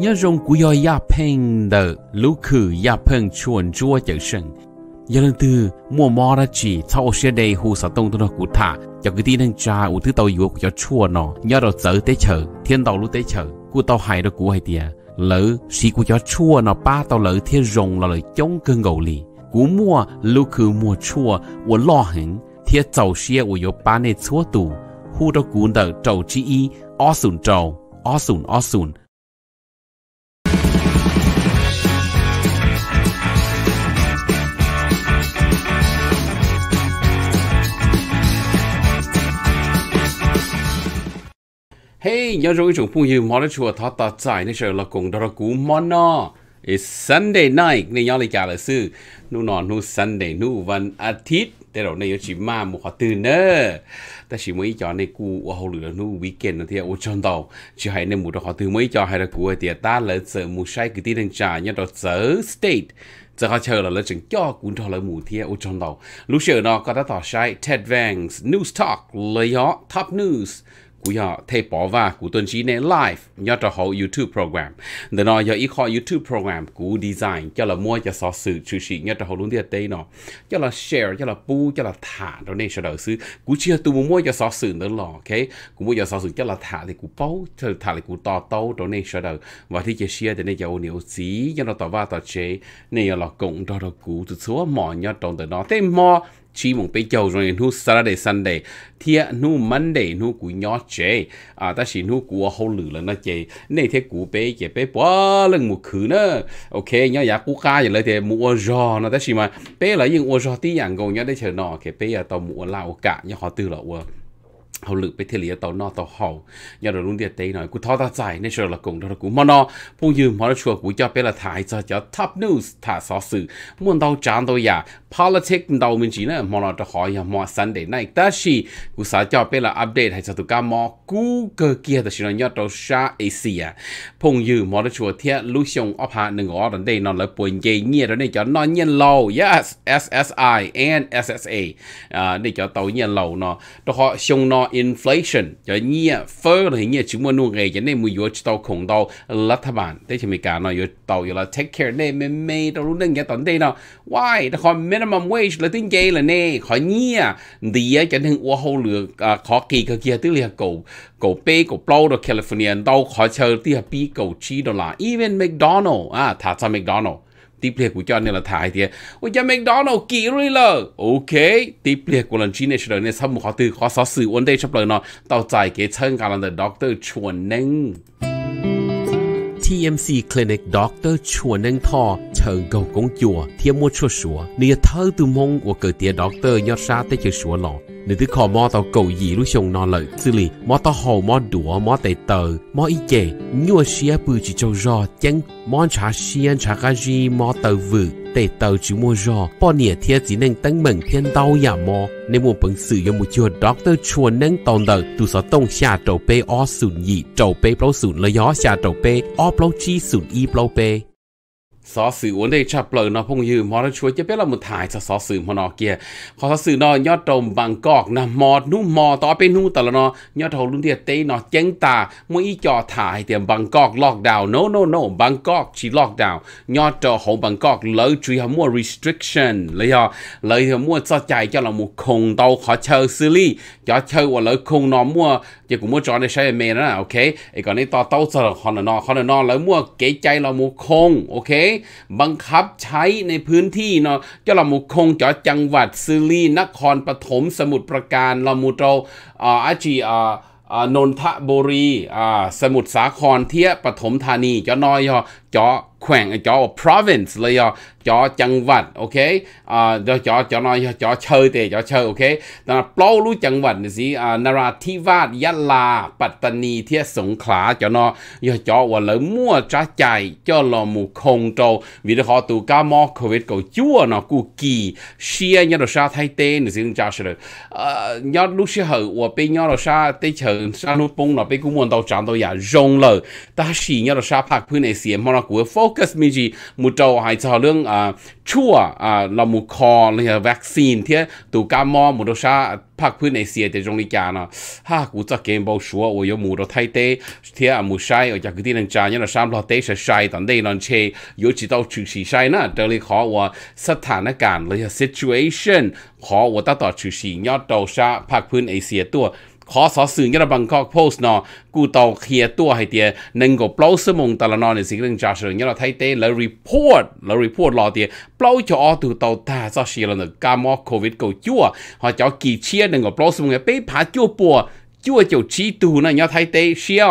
nhớ rong của yo ya peng đờ lũ khử ya peng chuồn chua chở sân giờ lần từ mua mò ra chỉ sau ô xe đầy hù sao tông tôi nó cụ thả cho cái tin đang cha u thứ tàu yếu của cho chua nó nhớ đầu chở tế chờ thiên tàu lúc tế chờ cụ tàu hay đó cụ hay tiề lỡ sĩ cụ cho chua nó ba tàu lỡ thiên rồng là lời chống cơn gầu lì cú mua lũ khử mua chua của lo hẳn thiên tàu xe của yo ba này chua tù hù đó cụ đờ trầu chi y ó sùn trầu ó sùn ó sùn Hey, nhớ rồi chúng phụ hiểu mà đã chùa thọ tạ giải nên sợ là cùng đó là cú món nó. It's Sunday night nên nhớ lại cả là sư. Nu nọ nu Sunday nu วันอาทิตย์แต่เราเนี่ยชิมาหมู่ขอตื่นเนอะแต่ชิมวยจอในกูว่าเขาเหลือนู่วีเกนนะที่โอชอนตอชิให้ในหมู่เราขอตื่นมวยจอให้เรากูเตียต้าเลยเจอหมู่ใช้คือที่ดังจ่ายเนี่ยเราเจอสเตทจะเขาเชิญเราเลยจึงย่อกุนทอเลยหมู่ที่โอชอนตอลูกเชิญนอก็ได้ต่อใช้ TED Vangs News Talk เลยยอ Top News cú họ thầy bỏ và cú tuần trí này live nhớ cho họ YouTube program để giờ ít họ YouTube program cú design cho là mua cho xóa sự chữ sĩ nhớ cho họ luôn tiền đây nó cho là share cho là pu cho là thả đó này sau đó xứ cú chia tụ mua cho xóa sự nữa lò ok cú mua cho xóa sự cho là thả thì cú bao cho thả thì cú to tàu đó này sau đó và thì chia share thì này giờ nhiều gì cho nó tỏ va tỏ chế này là cũng đó đó cú từ số mỏ nhớ trong từ nó thế mò chỉ mong bây giờ rồi nu Saturday Sunday thì nu Monday nu cú nhỏ chế à ta chỉ nu cú hậu lử là nó chế này thế cú bé chế bé bỏ lần một khứ nữa ok nhớ giá cú ca vậy thế mua giò nó ta chỉ mà bé là những mua giò tí dạng gồm nhớ để chờ nọ cái bé là tàu mua lao cả nhớ họ từ là ua hầu lực bị thiệt lý tàu nọ tàu hậu nhờ rồi luôn địa tây nói cú thọ ta giải nên sửa là cùng đó là cú mà nọ phong dư mà nó cho bé là thái cho cho top news thả xó sự muốn đâu chán đâu ya à, politics đâu mình chỉ là mà nó hỏi ya à, mà sunday này ta chỉ cú sao cho bé là update hay cho tụi cá mò cú cơ kia ta chỉ là nhớ đâu sa asia phong dư thiệt lúc xong ấp hạ ngõ đến đây nó là buồn dây nhẹ rồi nên cho nó nhân lâu yes ssi and ssa à để cho tàu nhân lâu nó đó họ xong nó inflation cho nhia fur thì nhia chúng mình nuôi nghề cho nên mình vừa tàu khủng tàu là thà bạn thế thì mình cả nó vừa tàu vừa là take care nên mình mê tàu luôn đang tận đây nó why nó khỏi minimum wage là tiếng chơi là nè khỏi nhia đi cho nên ô hậu lửa à, khó kỳ kia tức là cầu cầu bê cầu plau đó California tàu khỏi chờ tiếc bị cầu chi đó even McDonald à thà cho McDonald tiếp liệt của cho nên là thải thì ôi giờ mình đó nó kỹ rồi lờ ok tiếp liệt của lần chín này rồi nên sau một khó từ khó sáu sự ổn đây chấp lời nó tao giải cái chân cả lần doctor chuẩn nâng TMC Clinic Doctor Chuan Neng Tho chờ cầu công chùa thiên mua chùa sủa. Nếu thơ từ mong của cử tía doctor nhớ xa tới chơi sủa lọ. นึกขอมอตอกูยีลูชงนอนเลยสิลีมอตอหอมอดัวมอเตเตอร์มออีเจงัวเชียปูจิโจรอเจังมอนชาเชียนชากาจีมอเตอวึเตเตอจิมัวรอปอเนียเทียจีนังตั้งเหมิงเทียนเตาอย่ามอในมัวปังสื่อยมุจิวด็อกเตอร์ชวนนังตองเตอตุสตงชาโจเปออศูนยยีโจเปเปลาสูนเละยอชาโจเปออเปลาจีสูนอีเปลาเปสอสื่อวันได้ชับเปลือนอพงยืมมอรช่วยจะเป็นเราหมดถ่ายสอสื่อมนอเกียขอสอสื่อนอยอดตมบางกอกนะมอดนู่มอต่อไปนู่ต่ละนอยอดทอลุนเดียเตนอเจ้งตาเมื่อีจอถ่ายเตียมบางกอกล็อกดาวน์โนโนโนบางกอกชีล็อกดาวน์ยอดจอของบางกอกเลยจุยหมัว restriction เลยอ่ะเลยมัวจะใจเจ้าเราหมคงเตาขอเชิญซิลี่จอเชิญว่าเลยคงนอมัวจะกูมัวจอในใช้เมนะโอเคไอ้ก่อนนี้ต่อเต้าสลับคอนนอขอนนอเลยมัวเก๋ใจเราหมูคงโอเคบังคับใช้ในพื้นที่เนาะเจ้าละมุคงจอจังหวัดซิรีนครปฐมสมุทรปราการละมุโตอ่าอจีอ่านนทบุรีอ่าสมุทรสาครเทียปฐมธานีจอนอยจอ khoảng cho province là do cho chân vật ok à do cho cho nó cho chơi thì cho chơi ok đó là plau lu chân vật gì à narrativa yala patani thiết sủng khá cho nó cho cho và lấy mua trả chạy cho là mù không trâu vì đó họ tụ cá mò covid cầu chúa nó cụ kỳ xia nhau sa thay tê nữa xin trả sự à, nhớ lúc xia hở và bên nhau sa tê chờ sa nút bông nó bên cũng muốn tàu chạm tàu giả rong lờ ta xì nhau sa phun này phạt พื้นในเสียมเรากูโฟ focus mi gì mu trâu hai cho lương à chua à là mu kho là vaccine thế tụ cá mò mu đồ sa phát พื้นในเสียแต่ตรงนี้จานะฮ่ากูจะเกมบอลชัวโอ้ยมูเราไทยเตเทียมูใช่โอ้ยจากที่นั่นจานยันเราสามเราเตะใช่ตอนได้นอนเชยยูจิตเอาชื่อสีใช่นะเดี๋ยวเลยขอว่าสถานการณ์เลย situation ขอว่าตัดต่อชื่อสียอดโตชาพักพื้นเอเชียตัวขอสอสื่อยันบังกอกโพสต์นอกูตอเคลียตัวให้เตียนึงก็เปล่าสมงตะละนอนในสิ่งเรื่องจ้าเชิงยันเราไทยเต้แล้วรีพอร์ตแล้วรีพอร์ตรอเตียเปล่าจะออตูเตาตาซอชีละนึกกามอโควิดกูจั่วหอเจ้ากี่เชียนึงก็เปล่าสมงเป้ผาจั่วปัวจู่วจู่ชีตูนะยาไทยเตเชีย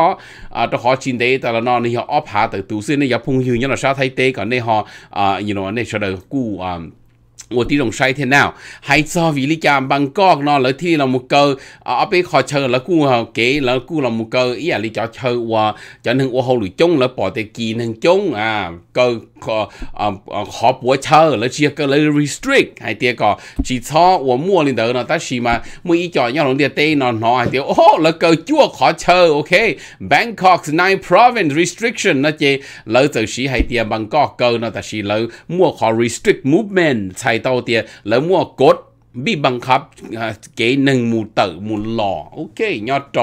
อ่าตัวขอจินเตแต่ละนอนนี่ยออพาแต่ตูซึ่งนี่ยาพุงยูยาเราชาไทยเตก่อนเนี่ยฮออ่า you know เนี่ยเฉลยกู้อ่า我啲用晒天 nào hay cho vì lý chạm bằng con nó lợi thi là một cơ ờ, ở bên khỏi chờ là cu hào ờ, kế là cu là một cơ ý là lý cho chờ và cho nên ô hậu lụi chung là bỏ tiền kỳ nên chung à cơ khó ờ, bỏ chờ là chỉ cơ là restrict hay tiếc có chỉ cho ô mua lên đó nó ta chỉ mà mua ý cho nhau lòng địa tây nó nó hay tiếc ô là cơ chua khó chờ ok Bangkok's nine province restriction nó chỉ lợi từ sĩ hay tiếc bằng có cơ nó ta chỉ lợi mua khó restrict movement thay ตาเตียแล้วมั่วกดบีบังคับเกหนึ่งมูเตอร์มูหล่อโอเคยอดโต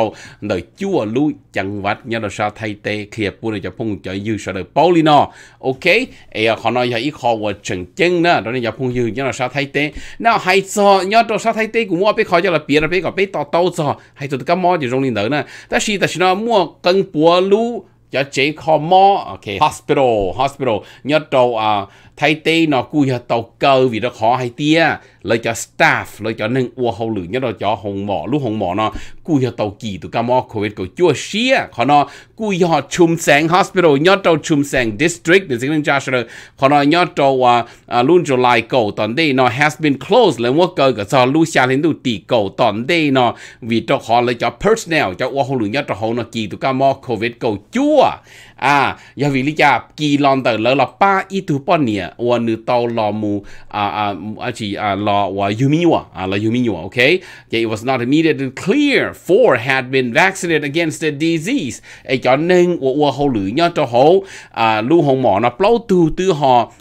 เดยจั่วลุยจังหวัดยอดชาไทยเตเคลียปูนจะพุ่งจะยืดเสดปอลีนอโอเคเออขอนอยอีคอว่าเฉิงเจิงนะตอนนี้จะพุ่งยืดยอดชาไทยเตน่าให้ซอยอดชาไทยเตกูมั่วไปขอจะละเปียนไปก็ไปต่อโตซอให้ตัวก็มออยู่ตรงนี้เดอนะแต่ชีแต่ชินอมั่วกังปัวลุจะเจคอมอโอเค hospital hospital ยอดโตอ่า thay tê nó cùi hạt tàu cơ vì nó khó hay tia lời cho staff lời cho nâng ua hậu lử nhất đó cho hồng mỏ lúc hồng mỏ nó cùi hạt tàu kỳ tụ ca mò covid của chua xia khó nó cùi hạt chùm sáng hospital nhất tàu chùm sáng district để xin cho sơ khó nó nhất tàu à, à luôn cho lại cầu toàn đây nó has been closed lên quốc cơ cả do lu xa lên đủ tỷ cầu toàn đây nó vì cho khó lời cho personnel cho ua hậu lử nhất tàu hồng nó kỳ tụ ca mò covid cầu chua à giờ vì lý cha kỳ lon tờ lỡ là ba ít tu bao nhiêu và nữ tàu lò mù à à à chỉ à lò và yumi wa à lò yumi wa okay yeah, it was not immediately clear four had been vaccinated against the disease ấy cho nên và và hậu lửa nhớ à lưu hồng mỏ nó bao tu họ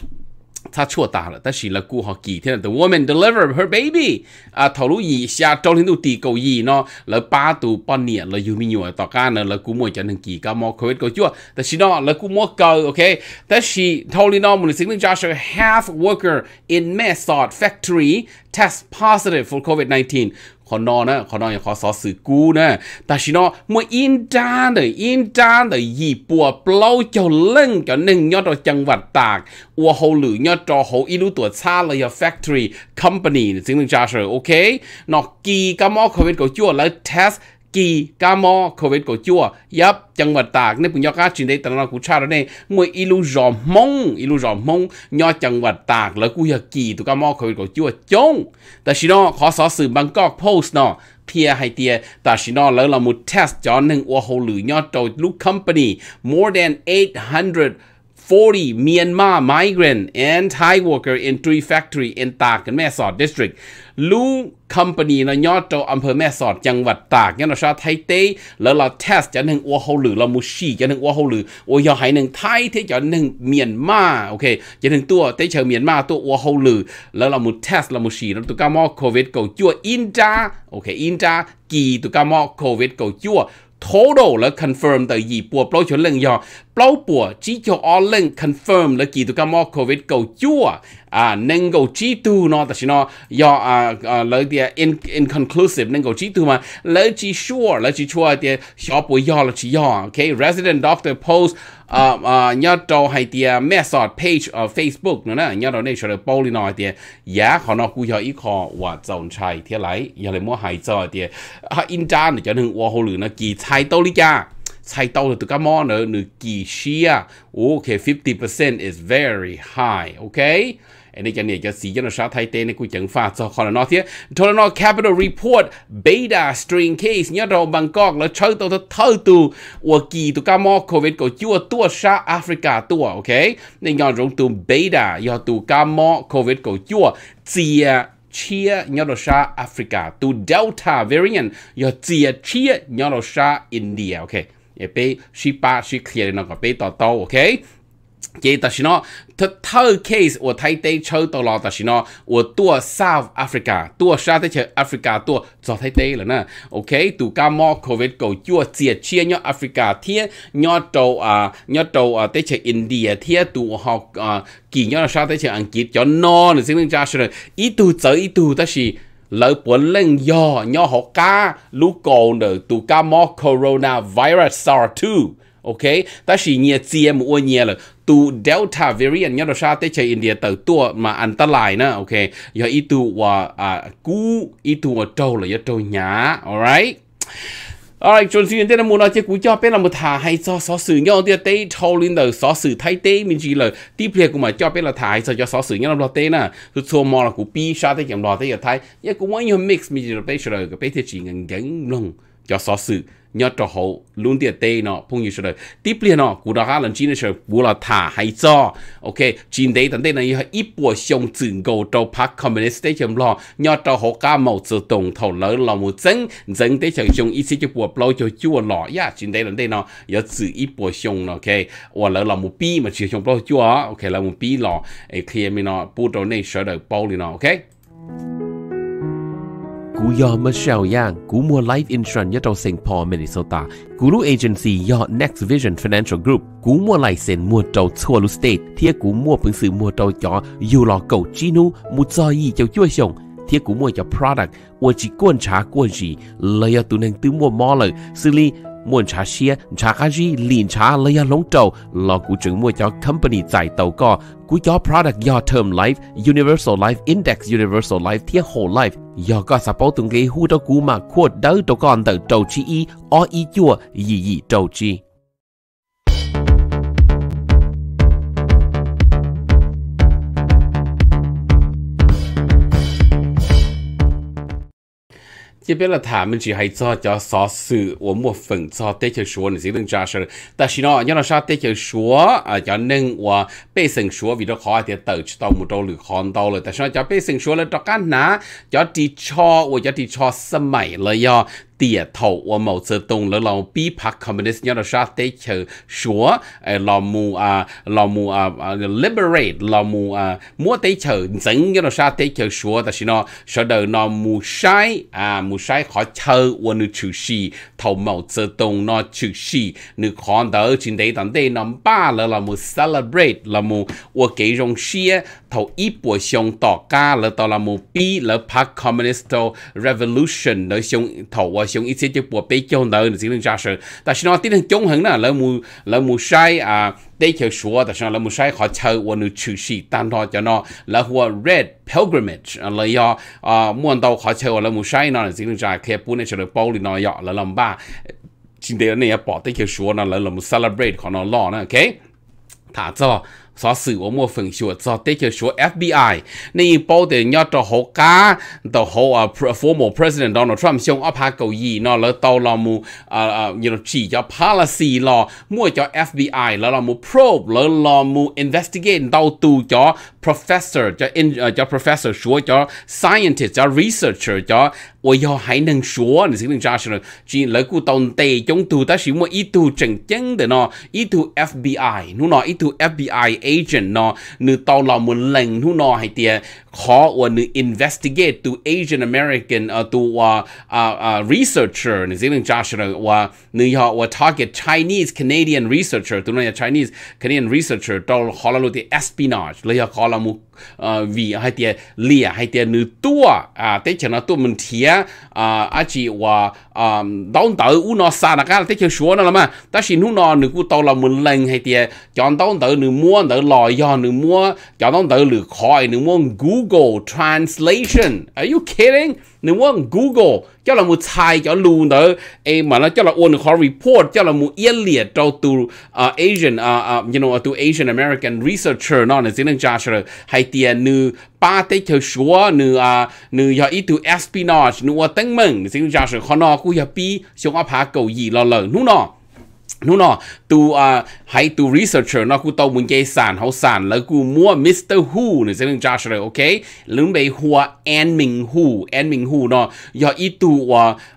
他错打了，但是了过好几天，the woman delivered her baby 啊，头路以下朝天都地狗以呢，了八度半年了有没有大家呢了估摸就能几个摸可以个就，但是呢了估摸够 OK，但是头里呢我们是那家是 half worker in Method factory test positive for COVID-19 ขอนอนะขอนอนอย่างขอสอสื่อกูนะแต่ชินอเมื่ออินจานเลยอินจานเลยยี่ปัวเปล่าเจ้าเล่งเจ้าหนึ่งยอดจังหวัดตากอัวหฮหรือยอดจอหูอีรู้ตัวชาเลยแฟคทอรี่คอมพานีสิ่งหนึ่งจ้าเฉยโอเคนอกกีก็มอโควิดก็จั่วแล้ว test กีกามอโควิดก็จั่วยับจังหวัดตากในปุ่นยอกาชินได้ตลอดกูชาแล้วเนี่ยงวยอิลูจอมมงอิลูจอมมงยอจังหวัดตากแล้วกูอยากกีตุกามอโควิดก็จั่วจงแต่ชินอขอสอสื่อบังกอกโพสต์เนาะเพียไฮเตียตาชินอแล้วเรามุดเทสจอนหนึ่งอัวโหหรือยอดโจลูกคัมปานี more than 800 40 Myanmar migrant and Thai worker in three factory in ตากกันแม่สอด district ลูก company นะยอดเจ้าอำเภอแม่สอดจังหวัดตากเนี่ยเราชาไทยเต้แล้วเรา test จะหนึ่งอัวเขาหรือเรามูชีจะหนึ่งอัวเขาหรืออัวยอหายหนึ่งไทยเทจะหนึ่งเมียนมาโอเคจะหนึ่งตัวเต้เชิญเมียนมาตัวอัวเขาหรือแล้วเรามู test เรามูชีแล้วตัวก้ามอโควิดเก่าจั่วอินจาโอเคอินจากีตัวก้ามอโควิดเก่าจั่ว total แล้ว confirm แต่ยี่ปัวปล่อยชนเรื่องยอ lâu bùa chỉ cho all lên confirm là kỳ tụ cái mò covid cầu chua à nên cầu chỉ tu nó ta chỉ nó do à lợi thì in inconclusive nên cầu chỉ tu mà lời chỉ sure lời chỉ chua thì shop bùa do lời chỉ do ok resident doctor post à à nhớ đâu hay thì message page ở facebook nữa nè nhớ đâu này cho được bao nhiêu nói thì giá họ nó cũng do ít khó và dòng chạy thế lại giờ lại mua hai cho thì họ in trang để cho nên hoa hồ lửa nó kỳ thay đâu đi cha 菜刀的 come on 呢几西啊，OK fifty percent is very high，OK。อันนี้จะเนี่ยจะสีจันทร์ชาไทยเตนกูจังฟ้าจอคอนนอเทียทอนนอ capital report beta string case เนี่ยเราบังกอกแล้วเชิญตัวเท่าตัวอวกีตัวกามอโควิดก็จั่วตัวชาแอฟริกาตัวโอเคในย้อนรงตัว beta ย้อนตัวกามอโควิดก็จั่วเจียเชียยอดชาแอฟริกาตัว delta variant ย้อนเจียเชียยอดชาอินเดียโอเค也被水把水 clear 那个被到到，OK。即但是呢，他头 case 我睇地抽到了，但是呢，我多 South Africa 多 South Africa 多做睇地了呢。OK，杜家莫 COVID 个要接切呢 Africa 贴呢到啊呢到啊，啲切 India 贴杜學啊，見呢 South 啲切 Anh 杰咗 no，你先明揸出嚟，一度走一度，但是。lợi bốn lên yo nhỏ họ cá lũ cổ nở tụ cá mò corona virus SARS-2 ok ta chỉ nhẹ CM ô nhẹ là tụ delta variant nhớ được sao tới chơi India tàu tua mà anh ta lại nữa ok giờ ít tụ à cú ít tụ ở trâu là giờ trâu nhá alright 啊！仲算啲咧冇那只股價俾人冇睇係咗所算嘅，我啲低套連度所算睇低面住嚟，啲票股咪交俾人睇咗咗所算嘅落低啦，佢錯冇啦股 B 沙啲咁落低又睇，一個彎要 mix 面住嚟俾出嚟，俾啲錢緊緊弄咗所算。nhớ cho hậu luôn địa tê nó phong như rồi tiếp liền nó cụ đó ha lần chín rồi cụ là thả hay cho ok chín đấy tận đây này ít bộ xong chỉnh cầu cho park communist đấy chấm lo nhớ cho hậu cả mẫu tự động thầu lỡ là một dân dân đấy chẳng xong ít sẽ cho bộ bao cho chua lọ ya dạ, chín đấy tận đây nó nhớ chữ ít bộ xong ok hoặc là là một pi mà chỉ xong bao chua ok là một pi lọ ấy kia mình nó bộ đầu này sửa được bao liền nó ok กูยอมมาเชลย่างกูมัว life insurance ยะเจ้าเซงพอ Minnesota กูรู้ agency ยอ Next Vision Financial Group กูมัวไลเซนมัวเจ้าทั่วลุสเตทเทียกูมัวพึงสื่อมัวเจ้าจออยู่หลอเก่าจีนูมุจอยีเจ้าจ้วยชงเทียกูมัวจะ product อวจีก้วนชาก้วนจีเลยตุนังตื้อมัวมอเลยสิลี muốn trả xe trả cái gì liên trả lấy long trâu lo cụ trưởng mua cho company giải tàu co cú cho product do term life universal life index universal life thiết whole life do có support tung cái hu cho cú mà quote đỡ đó con tờ trâu chi y o y chua gì gì trâu chi 这边了，他们只还做叫啥事？我们分做对就说那些人家事，但是呢，你那啥对就说啊，叫能我百姓说为了好一点豆知道木到路看到了，但是呢，叫百姓说了这干哪？叫地超，我叫地超什么了呀？địa thổ của Mao Zedong Tông là lòng bí phạt communist nhớ là sao để chờ số là mù à là mù à, à liberate là mù à mua để chờ dẫn nhớ là sao để chờ số ta xin nó sau đó nó mù sai à mù sai khó chờ của nữ chủ sĩ thầu Mao Zedong Tông nó chủ sĩ nữ khó đỡ trên đấy tận đây nó ba là là mù celebrate là mù của cái dòng xe thổ là 头一波上大家了到了目比了拍 communist revolution thổ ý chế 了上头啊上一些就波被叫呢，只能加上，但是呢，这种中衡呢，了目了目晒啊。đây kiểu số đó là mù một sai họ chơi và nó chủ sĩ tan đó cho nó là hoa red pilgrimage là do à muốn đâu họ chơi là mù sai nó là chính là cái bún này chơi bao thì nó dọ là làm ba chính điều này bỏ tới kiểu số nó là làm celebrate của nó lo nè ok thả cho sau sử ở mua phần số cho tế cho số FBI nên bảo để nhớ cho họ cá the whole former president Donald Trump xong áp hạ cầu gì nó lỡ tàu à, à, là mu you know chỉ cho policy là mua cho FBI lỡ là mu probe lỡ là mu investigate đầu tư cho professor cho in, à, cho professor số cho scientist cho researcher cho ôi do hãy nâng số nên xin nâng ra sửa chỉ lỡ cụ tồn tệ chúng tu ta sử mua ý tu chẳng chân để nó ý tu FBI nó nó ý tu FBI agent nó nữ tàu lò muốn lệnh hú nó hay tiề call an investigate to Asian American uh, to uh, uh, uh, researcher New Zealand Joshua wa New York wa target Chinese Canadian researcher to know Chinese Canadian researcher to call lo the espionage le call mu uh, vì hai tia lia hai tia nữ tua à thế cho nó tu mình thia à à chỉ wa um, đón tử u nó xa là cái thế cho số nó là mà ta xin hú nó nữ cu tàu là mình lên hai tia chọn đón tử nữ mua tử lòi do nữ mua chọn đón tử lừa khỏi nữ mua Google Google Translation Are you kidding? Nếu muốn Google cho là một sai cho luôn đó em mà nó cho là one khó report cho là một yên liệt cho tu uh, Asian uh, uh, you know tu Asian American researcher nó là xin anh cho rồi hay tiền nữ ba tế cho số nữ à nữ giờ ít tu espionage nữ ở tăng mừng xin cho cha rồi khó nó cũng giờ bi xong áp hạ cầu gì lo lờ nú nó นู่นน่ะตัวให้ตัวรีเสิร์ชเชอร์นะกูตัวมึงใจสานเขาสานแล้วกูมั่วมิสเตอร์ฮูหรือเรื่องจ้าเลยโอเคลืมไปหัวแอนมิงฮูแอนมิงฮูเนาะอย่าอีตัว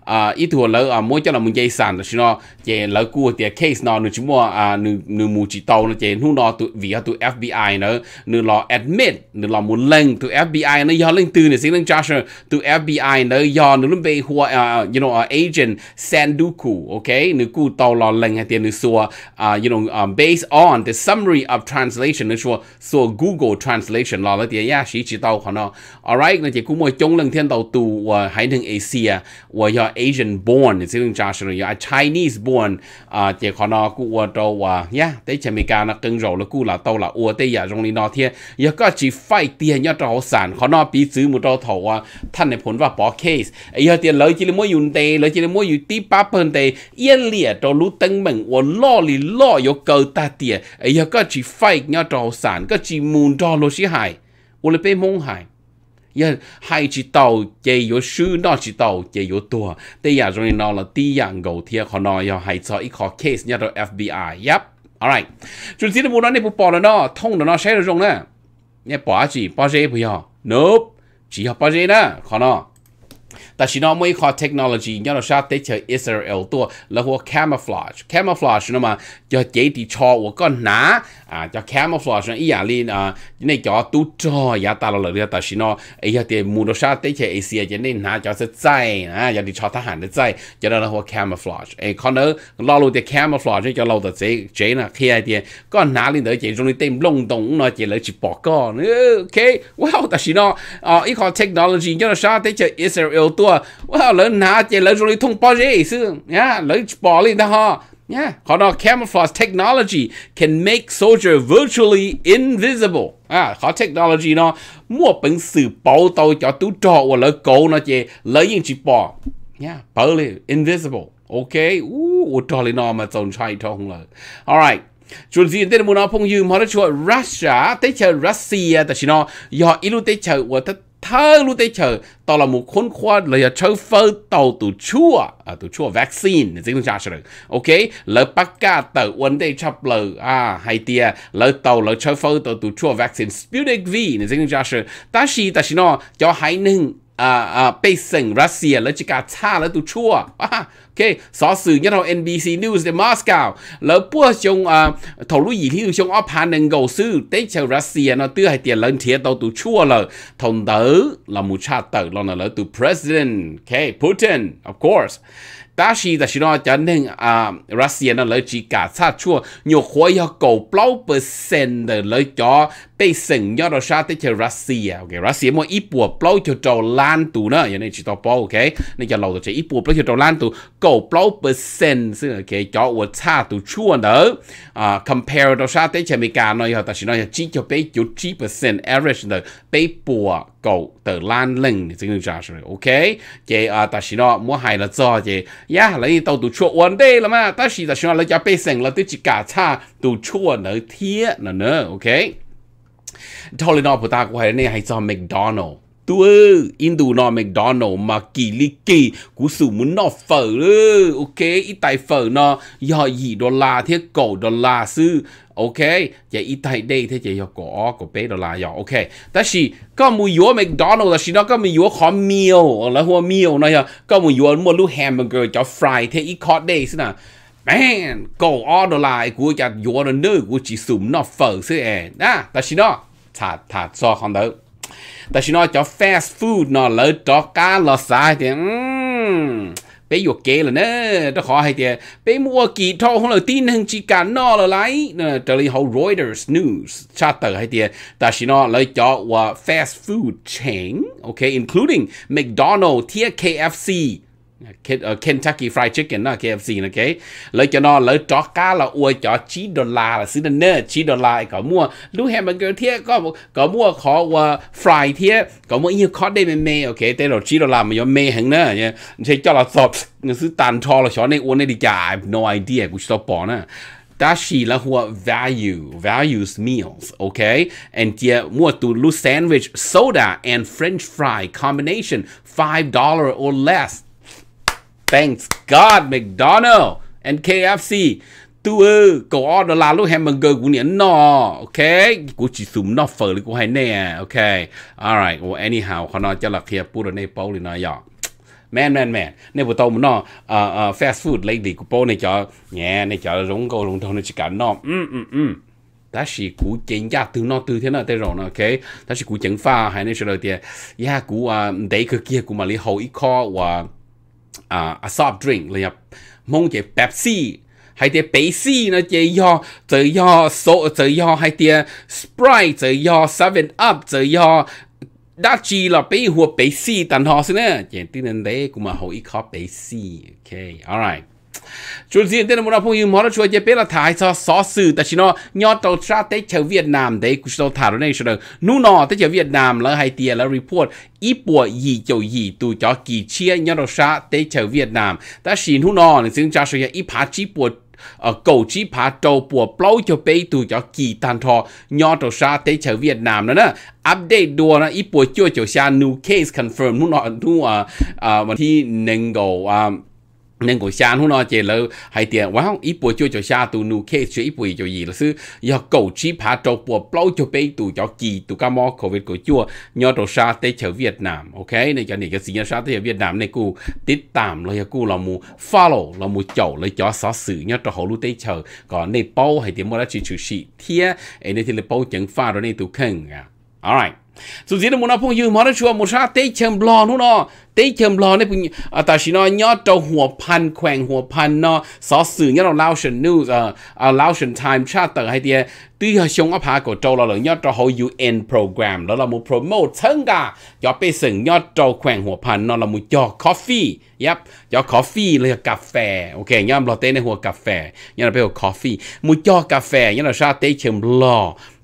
อ่าอีตัวแล้วอ่ามั่วจะเรามึงใจสานแต่ชิเนาะเจแล้วกูเตียเคสเนาะหนึ่งชิมัวอ่าหนึ่งหนึ่งมูจิโตเนาะเจนู่นน่ะตัววิ่งตัว FBI เนาะหนึ่งรอแอดมิดหนึ่งรอมุนเล่งตัว FBI เนาะย่อเล่งตัวเนี่ยเรื่องจ้าเลยตัว FBI เนาะย่อหนึ่งลืมไปหัวอ่า you know agent Sanduku โอเคหนึ่งกูตัวรอเล่ง tenu sua uh, you know um, based on the summary of translation nên sua sua Google translation là tiền ya sĩ chỉ tàu họ nó alright nên chỉ cũng một chung lần thiên tàu tu và hãy nâng Asia và do Asian born thì nâng cha sân do Chinese born à chỉ họ nó cũng và tàu và ya tới chỉ mấy cái nó cưng rồi là cũng là tàu là ua tới ya trong đi nó thiên giờ có chỉ phải tiền nhớ tàu sản họ nó bị giữ một tàu thầu à thanh này phun vào bỏ case giờ tiền lợi chỉ là mỗi dùng tệ lợi chỉ là mỗi dùng tí ba phần tệ yên liệt cho lũ tân mình rằng 我落里落有够大点，哎呀，个只飞要着伞，个只门着落是海，我来被蒙海。呀，海只到也有树，那只到也有多，第呀容易闹了，第呀牛贴可能要海找一个 case 要到 FBI，yep。alright，就今天我那那不报了呢，痛的呢，谁都中呢？你报啊，只报谁不要？Nope，只要报谁呢？可能。但是呢，每靠 technology，要了啥得去 Israel 多，然后 camouflage，camouflage 那么要给的超我个拿啊，叫 camouflage 一样哩啊，那叫都着也打了了，但是呢，哎呀的木头啥得去 AC 就那拿叫是在啊，要的超他喊的在，叫那个 camouflage，哎，可能老路的 camouflage 叫老的这这呢，开的个拿哩的这种的等弄懂呢，就来去报告，OK，哇，但是呢，啊，一靠 technology，要了啥得去 Israel 多。à wow lỡ nà chè lỡ rồi thông bao giờ sư nhá lỡ bỏ lên đó ha nhá họ đó camouflage technology can make soldier virtually invisible à họ technology nó mua bằng sự bảo tàu cho tú trọ và lỡ cổ nó chè lỡ chỉ bỏ nhá bỏ lên invisible ok u trọ lên nó mà tồn trai trong lời alright จุดสีเต้นมูนอพงยืมฮอร์ชัวรัสเซียเตชเชอรัสเซียแต่ชินอยออิลูเตชเชอวัต thơ lu tê chờ tao là một khốn khoa là giờ phơ tàu tụ chua à tụ chua vaccine dính ra rồi ok lỡ bắt cá tờ uốn đây chập lỡ à hay tia lỡ tàu lỡ cho phơ tàu tụ chua vaccine sputnik v dính ra rồi ta xì ta xì nó cho hai nâng à, à, bây sừng Russia là chỉ cha là tụ chua à, ok xó nhất là NBC News de Moscow là bữa trong à thầu lúc gì thì trong ốp hàng nâng cầu sư tế chờ Russia nó tư hay tiền lớn thiệt tàu tụ chua là thằng tớ là một cha tớ là là tụ president ok Putin of course 但是但是呢，真正啊，รัสเซีย呢，来自噶差错，肉火要够老百姓的来叫被省要到啥的叫รัสเซีย，OK，รัสเซีย么一波老就到烂度呢，人家知道不？OK，那叫老的这一波老就到烂度，够老百姓是 OK，叫我差度错呢，啊，compare 到啥的叫美加呢，要但是呢，只叫被九几 percent average 的被波。cầu tờ lan lưng thì chính là rồi ok chị à ta chỉ nó mua hai là do chị ya dạ, lấy tàu tụ chua one day là mà ta chỉ ta chỉ nó lấy giá bê sinh là tôi chỉ cả cha tụ chua nữa ok thôi nó phụ ta của hai này hay McDonald tu ơ in đủ nó McDonald mà kỳ lì kỳ cú sủ muốn nó phở ơ ok ít tại phở nó do gì đô la thế cổ đô la sư ok chạy ít tại đây thế chạy có có bé đô la yo ok ta chỉ có mua yếu McDonald ta chỉ nó có ờ, mua yếu khó meal là hoa meal này có mua yếu mua lu hamburger cho fry thế ít khó đây xin nào man cổ o đô la cú chạy yếu nó nữ của chỉ sủ nó phở sư ẻ na ta chỉ nó thà thà cho con đâu แต่ชินอจะ fast food นอเลยจอก้าลอสายเดียไปอยู่เกลเนอะต้องขอให้เดียไปมัวกี่ทอของเราตีหนึ่งจีกันนอละไรเนอะจะรีเขา Reuters News ชาติให้เดียแต่ชินอเลยจอว่า fast food chain โอเค including McDonald เทีย KFC Kentucky Fried Chicken นะ KFC นะเก๋เลยจะนอเลยจอก้าเราอวยจอชีดอลลาร์ซื้อเนอร์ชีดอลลาร์ก็มั่วรู้แฮมเบอร์เกอร์เทียก็ก็มั่วขอว่าฟรายเทียก็มั่วอีคอได้เมเมโอเคแต่เราชีดอลลาร์มันยอมเมหังเนอร์เนี่ยใช่เจ้าเราสอบซื้อตันทอเราชอในอวนในดีจ่า no idea กูชอบปอนะ dashi là hua value, values meals, okay? And tia mua tu lu sandwich soda and french fry combination $5 or less. Thanks God McDonald and KFC tu ư cậu order là lúc hamburger của nhẫn nọ ok của chỉ súng nọ phở của hai nè ok alright well anyhow họ nói cho là kia bù rồi này bao lì nói dọ man man man này bộ tàu nó ờ, ờ, fast food lấy lately của bao này cho nhẹ này cho rong câu rong thâu nó chỉ cả nọ ừ ừ ừ ta chỉ cú chỉnh giá từ nó từ thế nào tới rồi nó ok ta chỉ cú chỉnh pha hay nên sau đầu tiên ya cú ờ, đấy cái kia của mà lấy hậu ít kho và 啊啊 soft drink 你入蒙只 Pepsi 係啲 Pepsi 呢只要就要所就要係啲 Sprite 就要 Seven Up 就要ดัชชีเราไปหัวไปซี่ตันทอสินะอย่างที่นั่นเลยกูมาหัวอีกข้อไปซี่โอเค alright chú diện tên là một phong yêu mỏ đó chúa chế biết là thái so xó sự tại chỉ nó nhỏ tàu tra tới chở Việt Nam đấy cũng tàu thả đó này rồi nu nọ tới chở Việt Nam là hay tiền là report ít bùa gì chầu gì tụ cho kỳ chia nhỏ tàu tra tới chở Việt Nam ta xin nu nọ là xứng cha sự ít phá chỉ bùa ở ờ, cầu chỉ phá trâu bùa plau cho bê tụ cho kỳ tàn thọ nhỏ tàu tra tới chở Việt Nam nữa nè update ดัวนะอีปัวจั่วเจียวชา new case confirm นู่นนู่นอ่าวันที่หนึ่งกูอ่า nên của xa nó chỉ là hay tiền quá không ít bữa cho cho xa tụ nụ kê chỉ ít bữa cho gì là sư giờ cầu chỉ phá trâu bữa bao cho bé tụ cho kỳ tụ cá mò covid của chua nhớ đồ xa tế chở Việt Nam ok nên cho này cái gì nhớ xa tới Việt Nam này cụ tít tạm rồi cụ là mù follow là mù chậu lấy cho xóa xử nhớ đồ hậu lưu tế chở còn này bao hay tiền mua ra chỉ chủ sĩ thiê ấy nên thì là bao chẳng pha rồi này tụ khẩn à. alright dù gì là muốn nói phong dư mà nó chua một xa tới chèm bò nó tế châm lo này cũng à ta chỉ nói nhớ cho หัวพันแขวงหัวพันเนาะสอสื่อเนี่ยเราเล่าชนนิวส์อ่าอ่าเล่าชนไทม์ชาติเตอร์ให้เดียตื้อชงอภากโจเราเลยยอดจอเขา UN program แล้วเรามูโปรโมทเชิงกายอดไปสึงยอดจอแขวงหัวพันเนาะเรามูยอดกาแฟยับยอดกาแฟเลยกาแฟโอเคย่อมเราเต้ในหัวกาแฟย่อมเราไปหัวกาแฟมูยอดกาแฟย่อมเราชาเต้เชิมรอ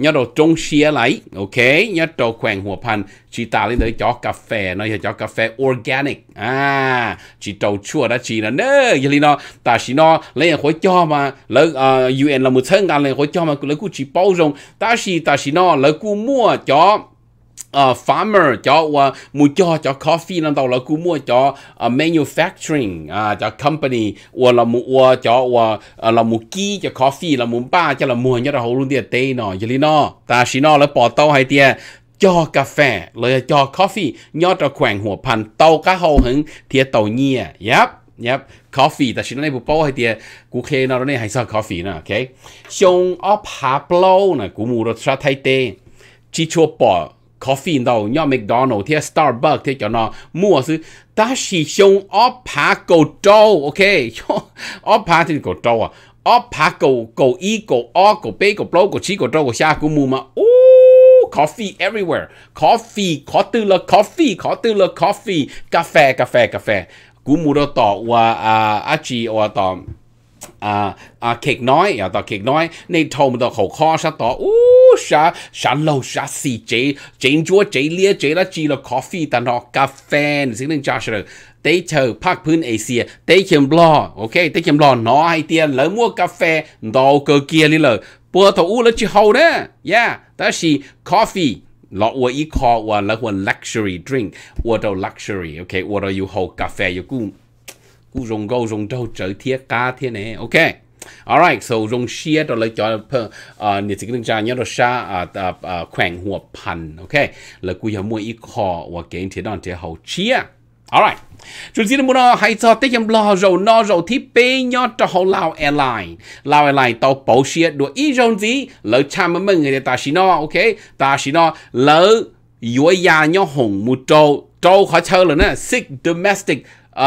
ย่อมเราจงเชียร์ไหลโอเคย่อดจอแขวงหัวพันชีตาเลยเลยจอกาแฟเนาะอย่าจอกาแฟ org organic à chỉ trâu chua đã chỉ là nè giờ nó ta chỉ nó lấy khối cho mà lấy ờ, uh, UN là một thân ăn lấy khối cho mà lấy cú chỉ bao rộng ta chỉ ta chỉ nó lấy cú mua cho uh, farmer cho uh, mua cho cho coffee làm tàu là cú mua cho uh, manufacturing uh, cho company hoặc là mua cho uh, là mua kí cho coffee là mua ba cho là mua nhớ là hầu luôn tiền tê nó giờ nó ta chỉ nó lấy bỏ tàu hay tiền cho cà phê lời cho coffee nhớ cho khoảng หัวพันเต้าก็好很贴เต้าเนี่ยยับยับ coffee แต่ชิ้นนี้บุปผาให้เตียกูเคนาเนี่ยให้ซอ coffee นะโอเคชงออพาเปล่านะกูมูรสชาติไทยเตจิชัวปอ coffee เราย่อ McDonald เทีย Starbucks เทียจอนอมั่วซื้อตาชิชงออพาโกโจโอเคออพาที่โกโจอ่ะออพาโกโกอีโกออโกเป้โกโปรโกชีโกโจโกชากูมูมาโอ้ coffee everywhere coffee có từ là coffee có từ là coffee cà phê cà phê cà phê cú mua đó tỏ qua à à chị và tỏ à à kẹt nói à tỏ kẹt nói nên thâu mà tỏ khẩu kho sa tỏ u sa sa lâu sa si chế chế chúa chế lia chế là chỉ là coffee ta nó cà phê xin nên cha rồi tế chờ phát พื้นเอเชียเต้เข็มบลอโอเคเต้เข็มบลอน้อไอเตียนแล้วมั่วกาแฟดอเกอเกียนี่เลย波头乌了之后呢，yeah，但是 coffee 落我一靠我那款 luxury drink，我到 luxury，OK，、okay? 我到要喝咖啡要顾顾用高用到走贴家贴呢，OK。Alright, so rong shia đó là cho ờ nị chỉ cần cho nhớ đó sa à à quẹn à, hùa pan, ok? Là cú giờ mua ít kho và kiến thì đó thì hậu chia. Alright. Chúng xin muốn hãy cho tới chấm lo rồi nó rồi thì bê nhớ cho hồ lao airline. Lao airline tàu bổ xe đùa ý rồi gì lỡ chăm mà mình người ta xí nó ok. Ta xí nó lỡ yếu ya nhớ hồng mù trâu. Trâu khó chơi là nè. Sick domestic uh,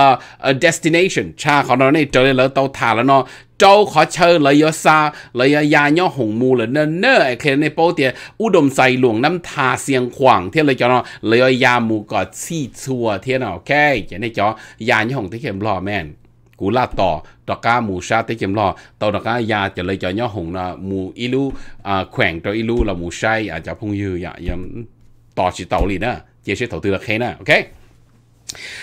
destination. Cha khó nó này trở lên tàu thả là nó โจขอเชิญเลยยซาเลยยาย่อหงมูเลยเนเนอไอเคในโปเตียอุดมใส่หลวงน้ำทาเสียงขวางเทียเลยจอนอเลยยาหมูกอดซี่ชัวเทียนเอาแค่จะในจ้อยาย่อหงที่เข็มรอแม่นกูลาต่อตอกาหมูชาติเข็มรอตอตอกายาจะเลยจอย่อหงนะหมูอิลูอ่าแขวงตัวอิลูเราหมูใช่อาจจะพงยืออย่ายังต่อชิเตาลีนะเจเชตเตาตือละเคนะโอเค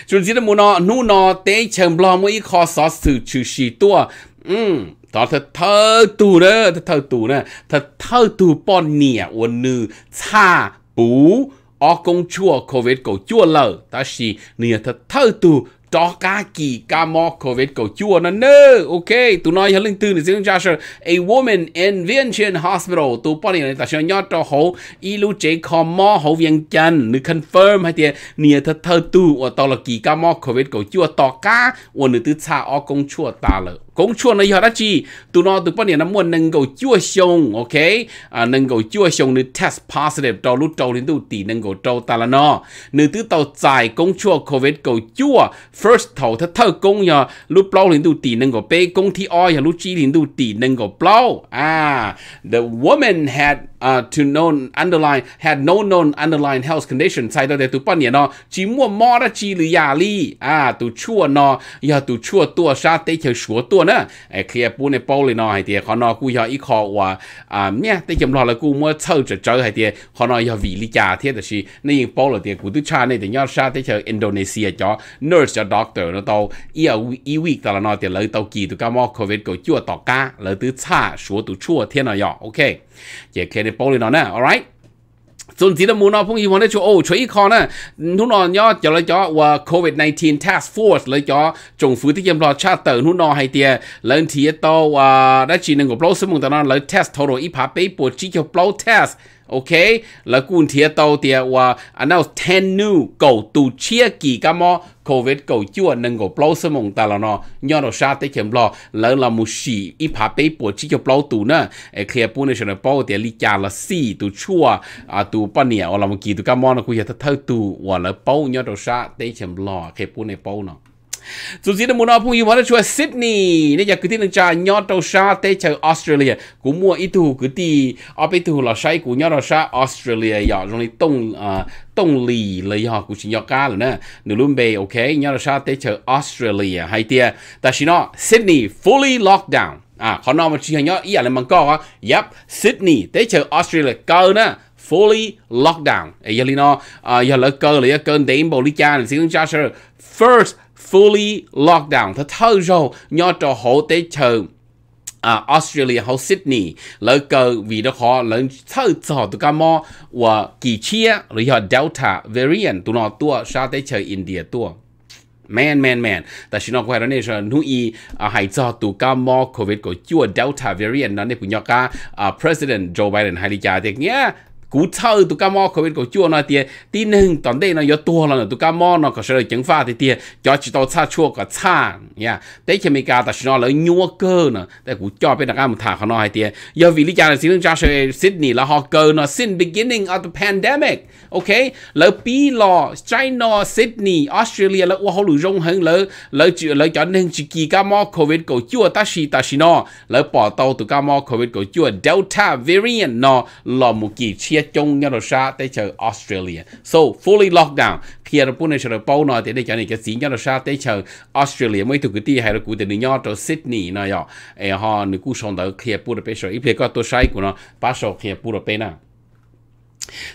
จุนซิดมูนอนูนอเตเชิมบลอมวยคอซอสสื่อชื่อชีตัว Ừ, đó thật thơ tù đó, thật thơ tù nè, thật thơ tù bọn nè, ổn cha, bú, ở công chúa covid cổ chúa lờ, ta xì, nè thật thơ tù, cho cá kỳ mò covid cổ chúa nó nơ, ok, tụ nói hả linh tư nè xin chào sơ, a woman in Vientiane Hospital, tụ bọn nè ta xì nhó cho hổ, lưu chế khó mò hổ viên chân, nữ confirm hay tìa, nè thật thơ tù, ở tàu là mò covid cổ chúa, tỏ cá, ổn nữ cha ở công chúa ta lờ cũng chua này họ đã chi tụ nó tụ bao nhiêu năm muốn nâng cầu chua xong ok à, nâng cầu chua xong nữ test positive trâu lúc trâu đến tụ tỷ nâng cầu trâu ta là nó nữ tứ tàu dài cũng chua covid cầu chua first thầu thất thơ công nhờ lúc bao đến tụ tỷ nâng cầu bê công thi oi lúc chi đến tụ tỷ nâng cầu bao à the woman had uh, to known underline had no known underline health condition sai đó để tụ bận nó chỉ mua mò đó chỉ lì yà à tụ chua nó giờ tụ chua tua sa tế chờ sủa tua nữa ai kia bu này bao lì nó hay họ nó cú giờ ít khó quá à mía tế chấm lo là cú mua sâu trở trở họ nó giờ vị lì già thế là nên bao là tiệt cú tụ cha này thì nhau sa tế chờ Indonesia cho nurse cho doctor nó tàu ia i week tao là lấy tàu kỳ tụ cá mò covid của chua tọt cá lấy tụ cha sủa tụ chua thế nào vậy ok chỉ cái bowling on now, all right? ส่วนสีน้ำมูลนอพวกอีวันได้ชัวโอ้ช่วยอีคอนะทุนนอนย่อจะเลยจ่อว่า COVID 19 task force เลยจ่อจงฟื้นที่เยี่ยมรอชาติเติร์นทุนนอไฮเตียเลินทีโตว่าได้จีนึงกับโปรสมุนตอนนั้นเลย test ทอโรอีพาไปปวดจีเกียวโปร test OK là cuốn thiệt tàu tiệt và anh nào ten new cầu tu chia kỳ cả mò covid cầu chua nâng cầu plau sớm mong ta là nó nhớ nó sát tới kiểm lo lỡ là một sĩ ít phá bế bộ chỉ cho plau tu nữa. ở kia bún này là bao tiệt lý trả là si tu chua à tu bắn nhẹ là một kỳ tu cả mò nó cũng giờ thật thâu tu và lỡ bao nhớ nó sát tới kiểm lo kia bún này bao nó dù gì đồng nó phong yêu hóa chua Sydney Nên giờ cứ tin là cha nhỏ đầu xa tế chờ Australia Cú mua ít thù cứ tì Ở bê thù là say của nhỏ đầu xa Australia Giờ rồi tông à, tông lì lấy họ cũng chỉ nhỏ ca rồi nè nửa luôn bề ok nhớ là sao tới chờ Australia hay tia ta chỉ nó Sydney fully lockdown à họ nói mà chỉ nhớ ý là mình có yep Sydney tới chờ Australia cơ nè fully lockdown ấy giờ nó à, giờ lỡ cơ là giờ cơn đến bồ lý cha là xin cha sir first fully lockdown thật thơ rồi nhỏ trò hổ tế chờ à, Australia hoặc Sydney lỡ cơ vì đó họ lỡ thơ cho tụi cá mò và kỳ chia rồi họ Delta variant tụi nó tua sao tới chơi India tua man man man ta chỉ nói qua đó nè rồi nu y à hãy cho tụ ca mò covid của chua delta variant nó nè cũng nhóc ca à, president joe biden hay đi chả thế nhá cú thơ tụi cá mò có bên cổ chua nó tiề tin hưng toàn đây nó yếu tua là tụi cá mò nó có sợ chứng pha thì tiề cho chỉ tao xa chua có xa nha đấy chỉ mình cả ta nó là nhua cơ nè đấy cú cho bên đặc ăn một thả nó hay tiề giờ vì lý do là xin cho sẽ Sydney là họ cơ nó sin beginning of the pandemic ok lỡ pi lò China Sydney Australia lỡ họ lù rong hơn lỡ lỡ chữ lỡ cho nên chỉ kỳ cá mò covid có chua ta chỉ ta xì nó lỡ bỏ tàu tụi cá mò covid có chua delta variant nó là một kỳ chia chung nhau rồi sa tế chờ Australia so fully lockdown khi ở bún này chờ bao nói tế đây cho nên cái gì nhau rồi sa tế chờ Australia mới tụ cái tia hay là cụ tế nhau cho Sydney này ạ, e họ nữ cụ sống đó khi ở bún rồi sợ ít phải có tôi sai của nó ba sợ khi bún rồi nào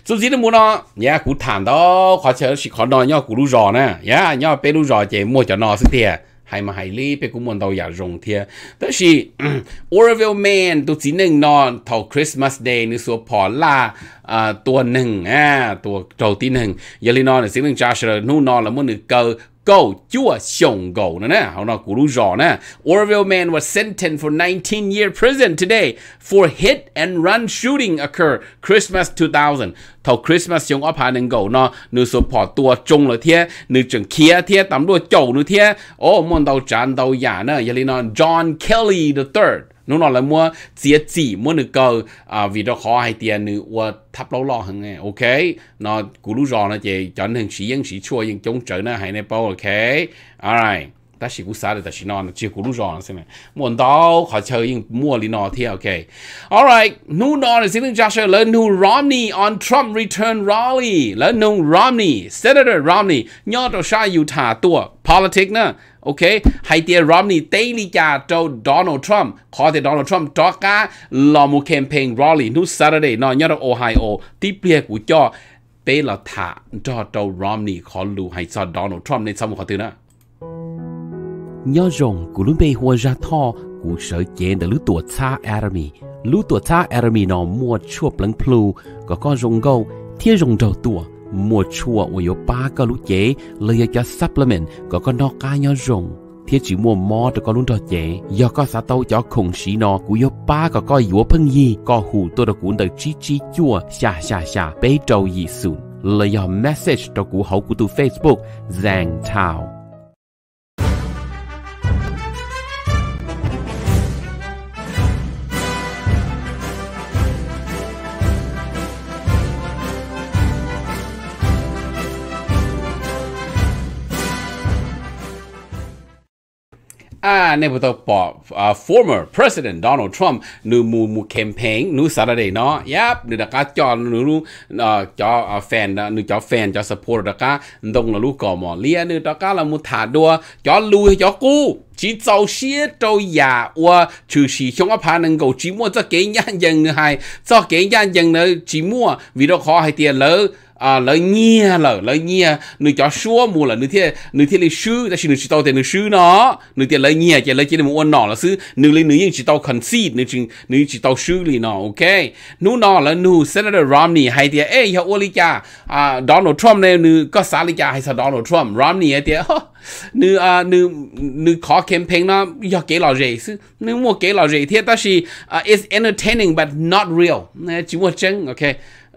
dù gì muốn nó nhà cụ thản đó khó chờ chỉ khó nói nhau cụ lu rò nè nhà dạ, nhau bé lu rò chỉ mua cho nó sức tiền หมาไฮลีเป็นกุมวนดาวอยากรงเทีย แต่ชีออร์เวลแมนตัวสีหนึ่งนอนทอคริสต์มาสเดย์นสัวพอล่าตัวหนึ่งอ่ตัวโจตีหนึ่งยาลีนอนสีหนึ่งจาเชิร์นู่นนอนแล้วมันหนึ่งเกอร์ go chua xiong go na na how na kuru jo nè Orville man was sentenced for 19 year prison today for hit and run shooting occur Christmas 2000 thầu Christmas xiong op han go no nu bỏ tua chung la thia nu chung kia thia tam lu chou nu thia oh mon chán chan dau nè na yali no John Kelly the third nó nói là mua chia chỉ mua nửa cầu à vì đó khó hay tiền nửa qua thấp lâu lo hơn nghe ok nó cú lúc rồi nó chỉ chọn hàng sĩ dân sĩ chua dân chống trở nó hay nè bao ok alright ta chỉ cú sao ta chỉ nói là chỉ cú lúc nó xem này muốn đâu họ chơi nhưng mua lý nó thì ok alright nu nó là xin lỗi Joshua là nu Romney on Trump return rally là nu Romney Senator Romney nhau đó sai Utah tua politics nữa OK, OK，係啲 Romney daily cho Donald Trump. Trump，可啲 Donald Trump cho cả 作家羅姆 campaign rally 都 Saturday 嗱，一到 Ohio của thả cho 啲邊個叫俾落塔做到 Romney lưu hay 可路係做 Donald Trump nên xong Nhớ rằng cụ lúc bây hoa ra thọ cụ sợ chế đã lúc tuổi cha Army lúc tuổi cha Army nó mua chuộc lăng plu có con rồng gâu thiết rồng đầu tuổi mua chua của yo ba cái lũ chế lấy cho supplement có con nó cá nhau rồng thiết chỉ mua mò cho con luôn đó chế do có sao tàu cho khủng sĩ nó của yo ba có coi yếu phân gì có hủ tôi đã cuốn đời chi chi chua xà xà xà bế trâu gì sùn lấy do message cho cụ hậu của tôi Facebook Zhang Thảo Ah, nebuto po uh, former president Donald Trump nu mu mu campaign nu Saturday no. Yep, nu da ka cho nu nu ờ, cho ờ, fan nu cho fan cho support đặc, ka dong la lu ko mo lia nu da ka la mu tha đua cho lùi cho cu chỉ giàu xế trâu nhà và trừ sĩ chúng ta nâng cầu chỉ mua cho cái nhân dân nữa hay cho cái nhân dân nữa chỉ mua vì đó khó hay tiền lớn à lợi nhia lở lợi nhia nữ xua mù là nữ thiệt nữ thiệt lịch sư ta chỉ nữ chỉ tao thì nữ sư nó nữ thiệt lợi nhia chỉ lợi chỉ là một nọ là sư nữ lấy nữ nhưng chỉ tao cần xịt nữ chỉ nữ chỉ tao sư lì nó ok nữ nọ là nữ senator romney hay thì ê hiệu ô lý cha à, donald trump này nữ có xả lý cha hay sao donald trump romney hay thì nữ à nữ nữ khó campaign nó do kể lò rể sư nữ mua kể lò rể thiệt ta chỉ à, is entertaining but not real chỉ mua chân ok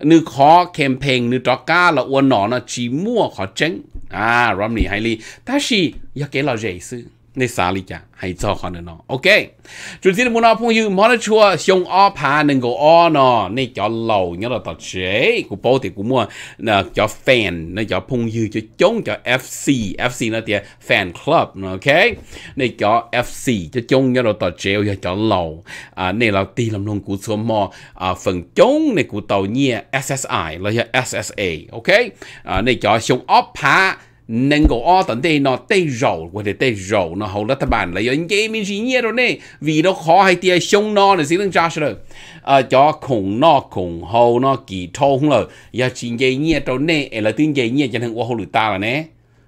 นึกขอแคมเปญนึกตอก้าเราอ้วนหนอนะจีมั่วขอเจ๊งอ่า รอมนี่ไฮลีแต่ชีอยากเกลอเจซื้อ那啥里家还造好的呢？OK，就今天我那朋友没得说想阿盘能够阿呢，那叫老娘了到谁？我包的我么那叫 fan，那叫朋友就中叫 FC，FC 那点 fan club，OK，那叫 FC 就中了到谁？要叫老啊，那老弟他们古说么啊，phần chống này của tàu nhia SSI là SSA，OK，à, này cho xong ốp phá nên ở tận đây nó 能够奥等对那对肉或者对肉那好了他办了，有人给面是热了呢，为了好还点胸那的谁能扎实了？啊，叫恐那恐后那几痛了，也真给热到呢，哎了真给热，就能我好了打了呢。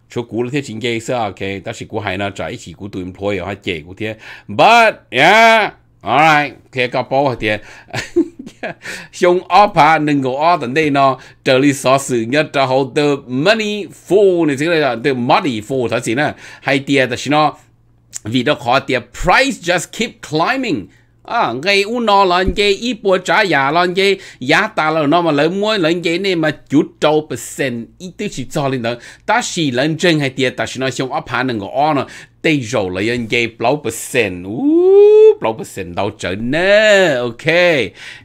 chỗ cũ là nó nó nó nó hầu là là những cái mình rồi nè vì khó hay tiếc thế chính kế sao ok ta chỉ cú hay là trái chỉ cú tụi employer hoặc chế cú thế but yeah Alright, kia có bố hả tiền. Xung ốp hả, nâng ngủ ốp tần đây nó, trở lý xó sự nhất trở hậu từ money fool, nè chính là từ money fool thật xin nè. Hay tiền thật xin nó, vì đó khó tiền price just keep climbing. À, ngay u nó lên cái y bộ trả giá lên cái giá ta là nó mà lấy mua lên cái này mà chú trâu xin, ý tư chỉ cho lên đó. Ta chỉ lên chân hay tiền, ta xin nó xung ốp hả nâng ngủ ốp nó, tay rồi là yên gay bao bờ sen u bao đâu trở nè ok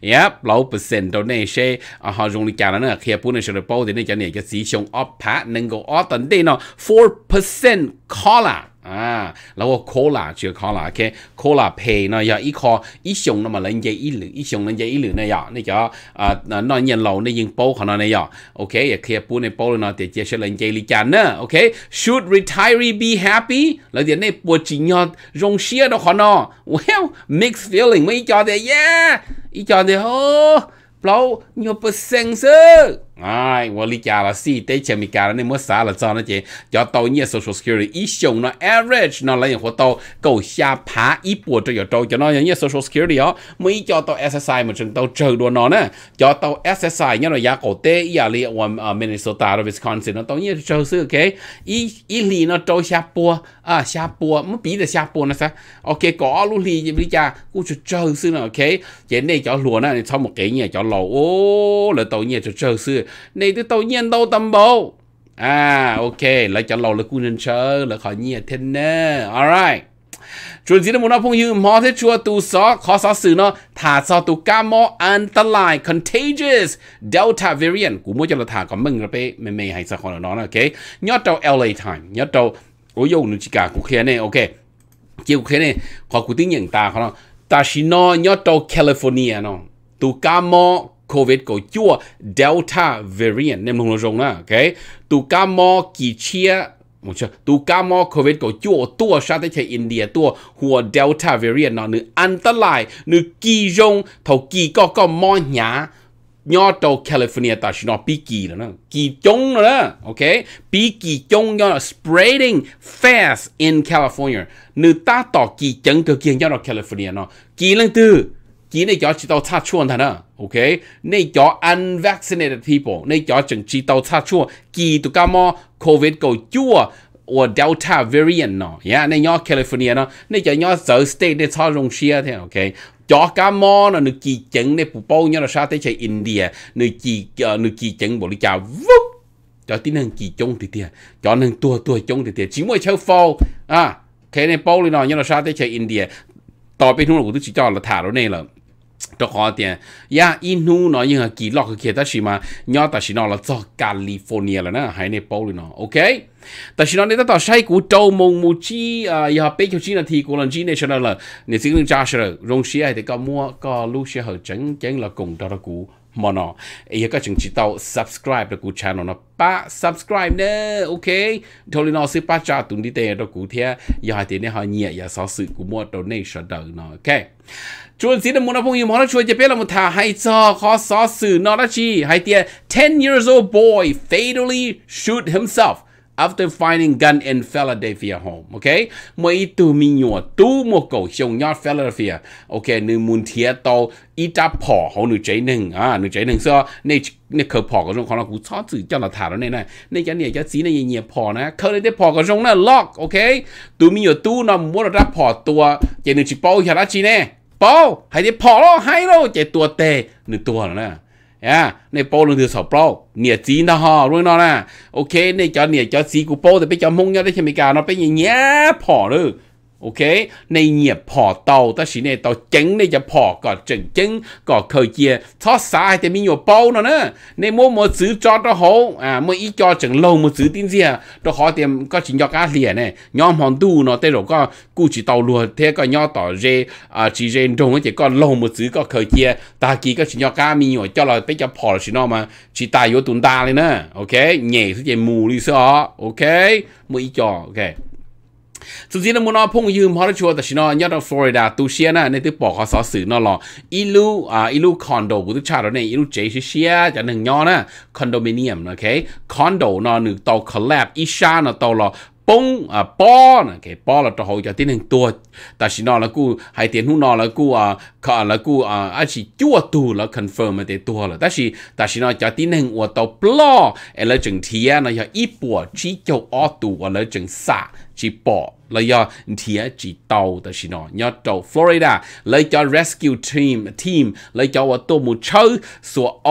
yep bao bờ sen đâu nè xe à họ dùng đi cả là khi bún này sẽ được bao thì này cái này cái gì trong ốp phá nên có ốp tận đây nó four percent collar 啊，然后 cola 就 cola，OK，cola 皮呢要一颗一熊那么人家一两一熊人家一两那样，那叫啊那那人老那人包可能那样，OK 也可以不那包了呢，得接受人家里讲呢，OK，should retiree be happy？แล้วเดี๋ยวนี่ปวดจริงยอดรงเชียดขอนอ well mixed feeling ไม่จอเดีย yeah อีจอเดียโอ้เราอยู่เปอร์เซ็นต์ซื้อ ai wo li cha là si tế chè mi cả là nên mới xả là cho nó chị cho tàu nhẹ social security ít xuống nó average nó lấy hồ tàu cầu xa phá ít bộ cho giờ tàu cho nó nhẹ social security đó mới cho tàu SSI mà chừng tàu trừ đồ nó nè cho tàu SSI nhớ là giá cổ tế ý à li ở ờ, Minnesota rồi Wisconsin nó tàu nhẹ trừ sự ok ý ý li nó trâu xa bùa à xa bùa mới bị là xa bùa nó sa, ok có lu li li cha cũng trừ trừ sự nó ok vậy này cho lùa nó sau một cái nhẹ cho lầu ô là tàu nhẹ trừ trừ sự này tôi tàu nhiên đâu tầm bộ à ok lại chọn lầu là cú nên chờ khỏi nhiệt thêm alright chuyện gì đó muốn nói phong như mò thế chua tu só khó só xử nó thả só tu ca mò an tà lại contagious delta variant cũng muốn cho là thả có mừng rồi bé mẹ mẹ hay sao khỏi nó ok nhớ trâu LA time nhớ trâu ôi dâu nữ chỉ cả cuộc này ok chiều kia này khó cuộc tiếng nhận ta khó ta chỉ nó nhớ trâu California nó tu ca mò covid của chua delta variant nên mong hùng rộng na okay tu ca mo kỳ chia một chút tu ca mo covid của chua tua sa tế chế india tua hùa delta variant nó nữ an tất lại nữ kỳ rong thầu kỳ có có mo nhá nhỏ tàu California ta chỉ nói bị kỳ rồi nè kỳ chung rồi nè ok bị kỳ chung nhỏ spreading fast in California nữ ta tỏ kỳ chân cơ kia nhỏ California nó Kì lần thứ chỉ này cho chỉ tàu cha chuan thà nè ok này cho unvaccinated people này cho chẳng chỉ tàu cha chuan kỳ tụ cả mò covid cầu chua or delta variant nọ, yeah này nhớ california nó này cho nhớ sở state để cho rong xia thế ok cho cá mò nó nữ kỳ chấn này phụ bao nhớ là sao tới chạy india nữ kỳ nữ kỳ chừng bộ lý cha vút cho tin hàng kỳ chung thì thiệt, cho hàng tua tua chung thì thiệt, chỉ mỗi chơi phao à thế này bao lý nó nhớ là sao tới chạy india ต่อไปทุกคนก็ต้องชี้จอดละถาแล้วเนี่ยแหละ cho họ tiền ya in nu nó như là kỳ lọ cái kia ta chỉ mà nhớ ta chỉ nó là cho California là nó hay nên bao luôn nó ok ta chỉ nó nên ta tao sai cú trâu mông mu chi à ya bây giờ chỉ là thì của lần chỉ này cho nên là nên xin lên cha rồi rong xí thì có mua có lúc xe hở chấn chấn là cùng đó là cú mà nó ấy các chúng chỉ tàu subscribe được cụ channel nó ba subscribe nè ok thôi nó sẽ ba cha tụng đi tiền đó cụ thế giờ hai tiền này họ nhẹ giờ sáu sự của mua donation đầu nó ok chuồn xin được muốn năm phong yêu món nó chuồn chỉ biết là một thà hay cho khó sáu sự nó đó chi hai tiền ten years old boy fatally shoot himself after finding gun in Philadelphia home okay มาอีตูมีหนวตูมกชงยอดฟิลาเดลเฟียโอเคนมุนเทียโตอีตาพอเขาหนูใจหนึ่งอ่าหนูใจหนึ่งเสื้ในในเคอพอกระงของเรากูชอบสื่อเจ้าหน้าที่แล้วเนี่ยนะในจันเนี่ยจะสีในเงียบพอนะเคอเลยได้พอกระงนั้นล็อกโอเคตูมีอยู่ตู้นำมุนรับพอตัวเจนึงชิปโป้ยาราชีเน่โป้ให้ได้พอให้แล้วเจตัวเตะหนึ่งตัวแล้วนะ à này bố lần thứ sáu bố nè chỉ nó ha luôn nó nè ok này cho nè cho chỉ của bố thì bây giờ mông nhau đấy thì mình cả nó bây giờ phỏ rồi OK，你入破道，但是呢，到整你就破個整整個佢嘅，錯曬喺面有包啦呢。你冇冇紙抓都好，啊冇依家整漏冇紙點知啊，都好點個錢要加錢呢。nhóm à, à? hòn tu nó tê rồi có cụ chỉ tàu luôn thế có nhau tỏ rê à, chỉ rê đồng chỉ có lâu một thứ có khởi kia ta kỳ có chỉ nhau cá mi rồi cho là bây giờ bỏ chỉ nó mà chỉ tài yếu tồn ta lên nè ok nhẹ cái gì mù đi sao ok cho ok สุดที่นมูนอพงยืมฮอ์ชัวแต่ชินอยอดฟลอริดาตูเชียนะในที่ปอกขอสอสื่อนอลออีลูอ่าอีลูคอนโดบุตรชาติเนี่ยอีลูเจชิเชียจะหนึ่งยอนะคอนโดมิเนียมโอเคคอนโดนอหนึ่งตอคอลแลบอีชานอตอลอปงอ่าปอนโอเคปอเราจะหอยจะที่หนึ่งตัวแต่ชินอแล้วกูห้เตียนหุ่นนอแล้วกูอ่าข็แล้วกูอ่าอาชีจั่วตูแล้วคอนเฟิร์มมาเตตัวแล้วแต่ชิแต่ชินอจะที่หนึ่งอวดตัวปลอแล้วจึงเทียนะอย่าอีปวดชี้เจ้าอ้อตัวแล้วจึงสะจีปอแล้วยอเทียจีเตาแต่ชินอยอเตาฟลอริดาเลยจอ rescue team team เลยจอว่าตัวมูเชอสัวโอ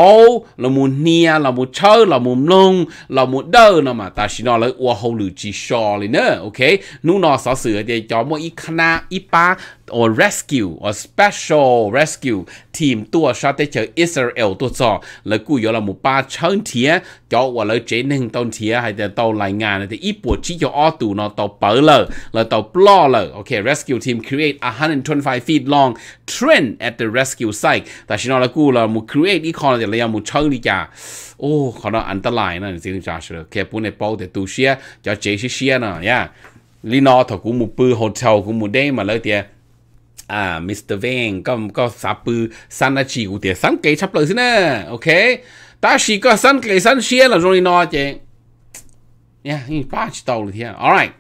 ลวมูเนียลวมูเชอลวมูลงลวมูเดอร์นะมาแต่ชินอเลยอัวเขาหรือจีชอเลยเนอะโอเคนู่นนอสอเสือเดียจอมวยอีคณะอีป้า or rescue or special rescue team tua sa te chờ Israel tua so, là cú yo là một ba chân thía cho và lời chế nên tàu thía hay là tàu lại ngàn thì ít bộ chi cho ô tù no tàu bờ lờ là tàu blo lờ okay rescue team create 125 feet long train at the rescue site ta xin nói là cú là một create ít con thì là một chân đi cả ô khó nó an tâm lại nè xin chào sir này bao để tu sửa cho chế sửa nè yeah lý nó thằng cú một hotel cú một đêm mà lấy tiền à Mr. Van có có sapu chỉ của tiệt sáng kỹ chấp lời xin nè ok ta chỉ có sáng kỹ sáng xia là rồi nó chứ yeah in ba chỉ tàu thì alright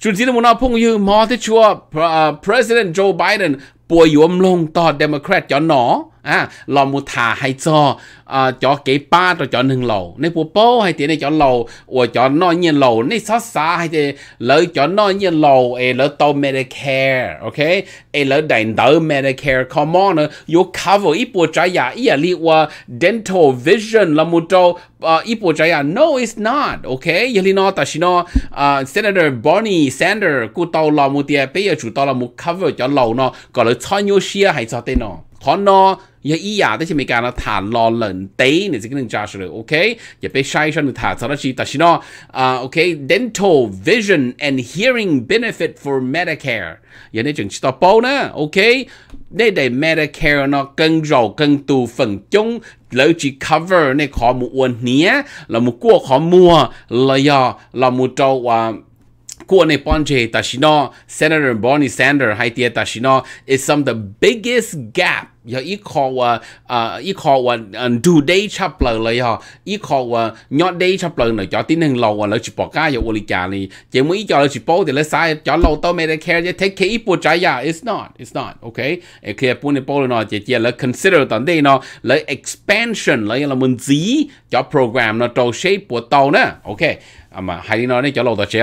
chủ tịch muốn nói phong như mà thế chúa à, president Joe Biden bồi yếm lông tỏ Democrat cho nó à lò mù thả hay cho à cho cái ba rồi cho nâng lầu nên bố bố hay tiền này cho lầu của cho nó nhiên lầu nên xa xa hay thế lỡ cho nó nhiên lầu ấy lỡ tàu Medicare ok ấy lỡ đại đỡ Medicare come on you cover ít bộ trái giả ít li qua dental vision là một trâu à, ít bộ trái giả no it's not ok giờ li nó ta xin nó à, Senator Bernie Sanders cú tàu lò mù tiền bây giờ chủ tàu là một cover cho lầu nó còn lỡ cho nhiều xia hay cho tên nó hòn nó giờ ý giả đấy chỉ mình cả nó thả lò lần tế này cái đường trả rồi ok giờ bây sai sang được thả sau đó chỉ ta xin nó uh, ok dental vision and hearing benefit for medicare giờ này chừng stop bao nè ok đây để medicare nó cân rầu cân tù phần chung lỡ chỉ cover này khó một uốn nhé là một cuộc khó mua là do là một trâu uh, ku ne ponje tashino Senator Bernie Sanders hai tia tashino is some the biggest gap ya i call wa uh, i uh, call wa uh, do day chap lờ lời ha i call wa nhọ day chap lờ nữa cho tin hưng lâu wa lỡ chỉ bỏ cá ya uli cha ni chỉ muốn cho lỡ chỉ bỏ thì lỡ sai cho lâu tao care, ya take care ipo trái ya it's not it's not okay e kia pu ne polo nó chỉ chỉ lỡ consider tận đây nó lỡ expansion lỡ là mình gì cho program nó trâu shape của tàu nè okay mà hay nói này cho lâu tao chơi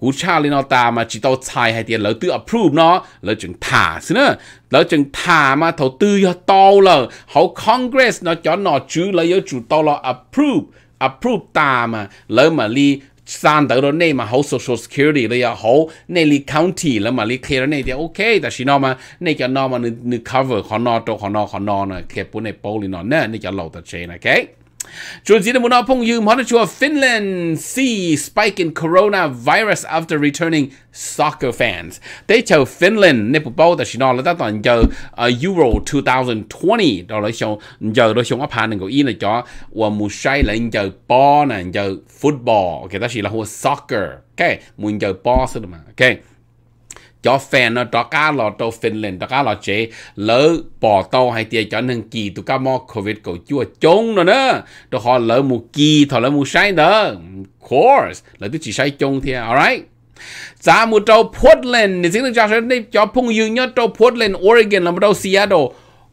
กูชาลินอตามาจิตเอาชายให้เตียนแล้วตื้อ approve เนาะแล้วจึงถ่าสินะแล้วจึงถ่ามาเถาตื้อยอโตเลยเขาคอนเกรสเนาะจอนหนอจื้อแล้วยอจู่โตเรา approve approve ตามา แล้วมาลีซานแต่เราเน่มาเขา social security เลยอาเขาในลี county แล้วมาลีเคลียร์เนี่ยเดียวโอเคแต่ชินอมาเนี่ยจะนอมานึอ cover ขอนอตัวขอนอขอนอเนี่ยเคลียร์ปุ๊บในโปลีนอนเนี่ยนี่จะเล่าตต่เชนโอเค Georgina Munapong monitor of Finland see spike in coronavirus after returning soccer fans. They tell Finland nipple bow that she know là tao giờ Euro 2020 đó là xong giờ đó xong áp hàng của in là cho và muốn say là giờ ball nè giờ football ok ta chỉ là hồ soccer ok muốn giờ ball thôi mà ok cho fan nó đó cá lò tàu Finland đó cá lò chế lỡ bỏ tàu hay tiền cho nên kỳ tụ cá mò covid cầu chua chống nó nữa đó họ lỡ mù kỳ thọ lỡ mù sai đó course lỡ tôi chỉ sai chung thì alright giá mù tàu Portland thì xin cho sẽ đi cho phong dương nhớ tàu Portland Oregon là mù tàu Seattle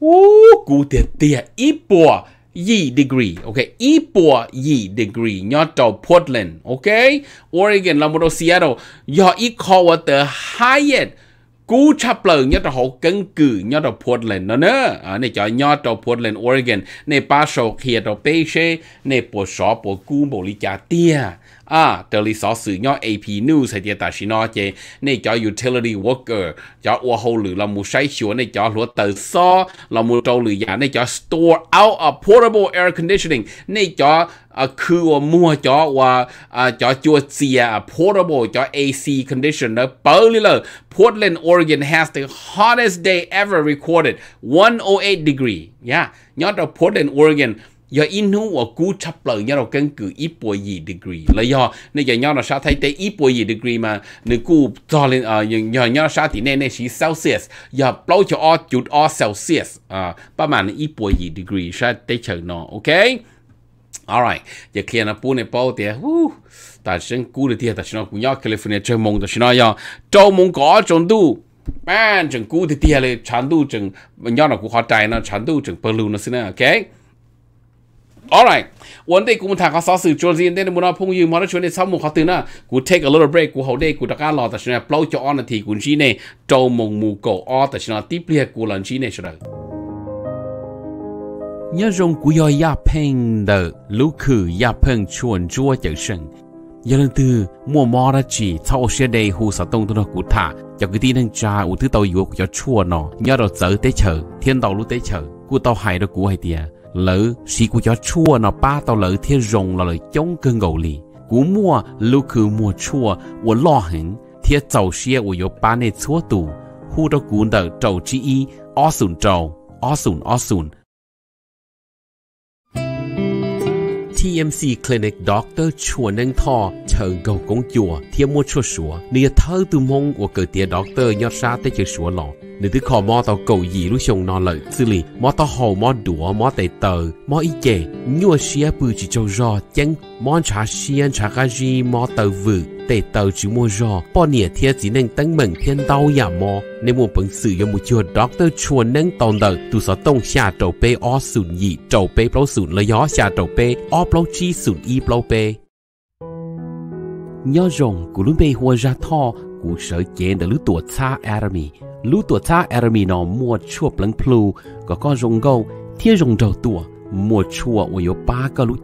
Ooh, cụ tiền tiền ít bùa yi degree. Okay, ipo yi degree. Nyoto Portland. Okay, Oregon, Lamoro, Seattle. Yo equal the highest cú chắp lờ nhất là hậu cân cử nhất là Portland nó nữa à, ờ, này cho nhất là Portland Oregon này ba số kia là Beijing này bộ số bộ cú bộ lý giá tiền à 啊，这里少是要 AP News hay nói cho utility worker cho cho là trâu cho store out a portable air conditioning cho cho cho xe portable cho AC conditioner เปิดเลยเลย Portland Oregon has the hottest day ever recorded 108 degree yeah ยอด Portland Oregon giờ in hú ở cú chấp lợi nhau căn cứ ít bồi gì degree lấy do nên giờ nhau nó sao thấy tế ít bồi gì degree mà nên cú cho lên à giờ nhau sao thì nên nên chỉ celsius giờ bao cho o chút o celsius à ba mà ít bồi gì degree sao tế chờ nó ok alright giờ kia nó bù này bao tiền hú ta sinh cú được tiền ta sinh nó cũng nhau California chơi mông ta sinh nó giờ châu mông có trong đủ ban chừng cú thì tiền là chán đủ chừng nhau nó cũng khó trái nó chán đủ chừng bờ lưu nó xin ok Alright, one day กูมันทางเขาซอสื่อจวนซีนเต้นมันเอาพุ่งยืมมอเตอร์ชวนในซ้อมมุขเขาตื่นนะกู take a little break กูเฮาได้กูตะการรอแต่ชนะเปล่าจะออนนาทีกูชี้ในโจมงมูโกออแต่ชนะตีเปลี่ยกูหลันชี้ในชนะยังรงกูยอยาเพ่งเดอลูกคือยาเพ่งชวนจัวเจิงเชิงยังนั่นตือมัวมอระจีเท่าเสียเดหูสตงตัวนกูท่าจากกูที่นั่งจ่าอุทิศตัวอยู่กูจะชั่วนอยาเราเจอเตเฉอเทียนต่อรู้เตเฉอกูต่อหายเรากูให้เตีย lỡ sĩ của cho chua nó ba tao lỡ thiên rồng là lời chống cơn gầu lì cú mua lưu cử mua chua của lo hình thiên giàu xe của yo ba nè chúa tù hu đó cú đỡ trầu chi y o sùn trầu o sùn o sùn TMC Clinic Doctor Chua nâng Tho chờ gầu công chùa thiên mua chua sủa nia thơ từ mong của cử tía doctor nhót ra tới chữ sủa lòng nữ tư mò tàu cầu gì lúc chồng nó lợi xử lý mò tàu hồ mò đũa mò tệ tờ mò y chè nhua xia bự chỉ châu rò chăng mò trà xiên trà gà gì mò tờ vự tệ tờ chỉ mua rò bỏ nỉa thiên chỉ nên tăng mừng thiên đau nhà mò nên muốn bằng sự yêu một chùa doctor chùa nâng tòn đờ tụ sở tông xa trầu bê o sùn nhị trầu bê blâu sùn lợi gió xa trầu bê o blâu chi sùn y bê nhớ rằng, của lúc bê hoa ra thọ của sở chế đã lứa tuổi xa army lũ tuổi ta ermi mua chua pleng plu có con rồng gâu thiên rồng trầu tua mua chua ủi yếu ba cái lũ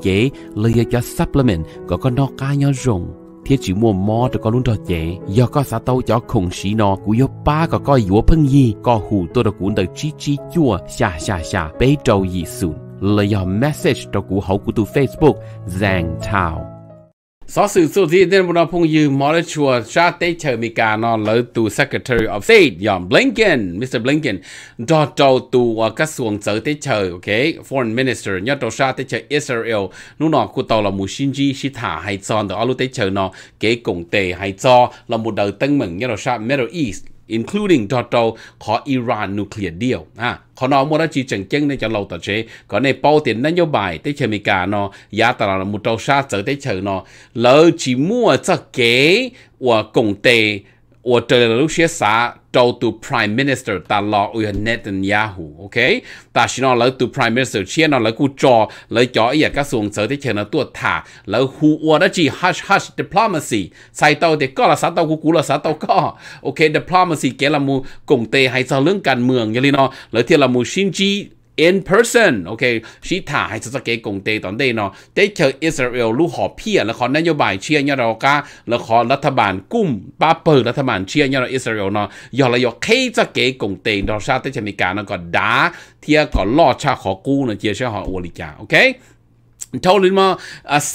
lấy cho supplement có con nó cá nhau rồng thiên chỉ mua mò cho con lũ trầu chế do có sa tàu cho khủng sĩ nó cú yếu ba coi yếu phân gì có hủ tôi được cuốn được chi chi chua xà xà xà bế trầu gì sùn lời message cho cú hậu của tu Facebook Giang Thảo sau sự sâu thì đến một phong dư mở chùa cha tế chờ mi cả nó lỡ tù Secretary of State yom Blinken, Mr. Blinken, đo trâu tù ờ, các xuồng sở tế chờ, ok, Foreign Minister, nhớ trâu cha tế chờ Israel, nó nó của tàu là mù Shinji shi thả hay tròn, đó lúc tế chờ nó kế cùng tề hay cho là một đầu tân mừng nhớ trâu cha Middle East, including ตัวโตขออิหร่านนิวเคลียร์เดียวอ่ะขอนอมราจีจังเจ้งในจะเราต่อเชก็ในเป้าเตียนนโยบายที่เชมิกาเนาะยาตลาดมุตโตชาเจอได้เชิงเนาะแล้วจีมั่วจะเก๋ว่ากงเต我这路些啥招都 Prime Minister 打老乌内特亚胡，OK？但是呢，老都 Prime Minister 先呢，老古做，老做伊个送走的钱呢多他，老胡我的只 hush hush diplomacy，sai tao de ก็ละสาตากูกูละสาตาก็ OK diplomacy แกละมูกงเตให้เจ้าเรื่องการเมืองอย่างนี้เนาะแล้วที่ละมูชินจี in person OK ชีถ่าให้สักเกกงเตตอนเดนอเตเจออิสราเอลลูกหอบเพีย แล้วขอนโยบายเชียร์ยอรากาแล้วขอรัฐบาลกุ้มป้าเปิดรัฐบาลเชียร์ยอรอิสราเอลนอยอรยอเคสักเกกงเตดอชาติเชมิกานะก็ด่าเทียก็ล่อชาขอกู้นะเทียชาขออวลิกาโอเค told him uh,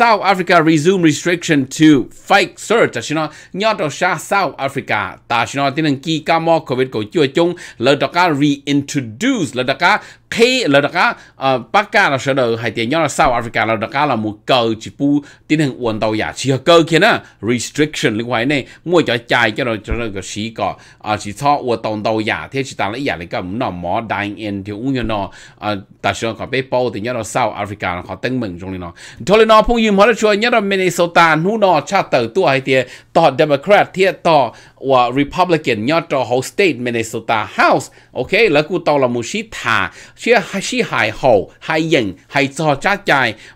South Africa resume restriction to fake search ta shino nyato sha South Africa ta shino tinen ki ka mo covid ko chua chung la da ka reintroduce la da ka khi ờ, là đặc á bắc ca là sở đầu hay tiền nhau là South Africa là đặc á là một cờ chỉ bu tiến hành uốn tàu giả chỉ cơ kia nè restriction liên quan này mua cho chạy cho rồi cho rồi cái sĩ có à chỉ cho uốn tàu tàu giả thế chỉ ta lấy giả lấy cái nó mỏ dying in thì uống cho nó à ta sẽ có bé bao tiền nhau là South Africa là họ tăng mừng trong nó thôi nó phong yếm họ là chuyện nhau là Minnesota nu nó cha tử tua hay tiền tỏ Democrat thiệt to ว่า Republican ยอดจอ whole state Minnesota โอเคแล้วกูตอลมูชิทาเชื่อชี้หายหูหายยิงหายจอจ้าใจ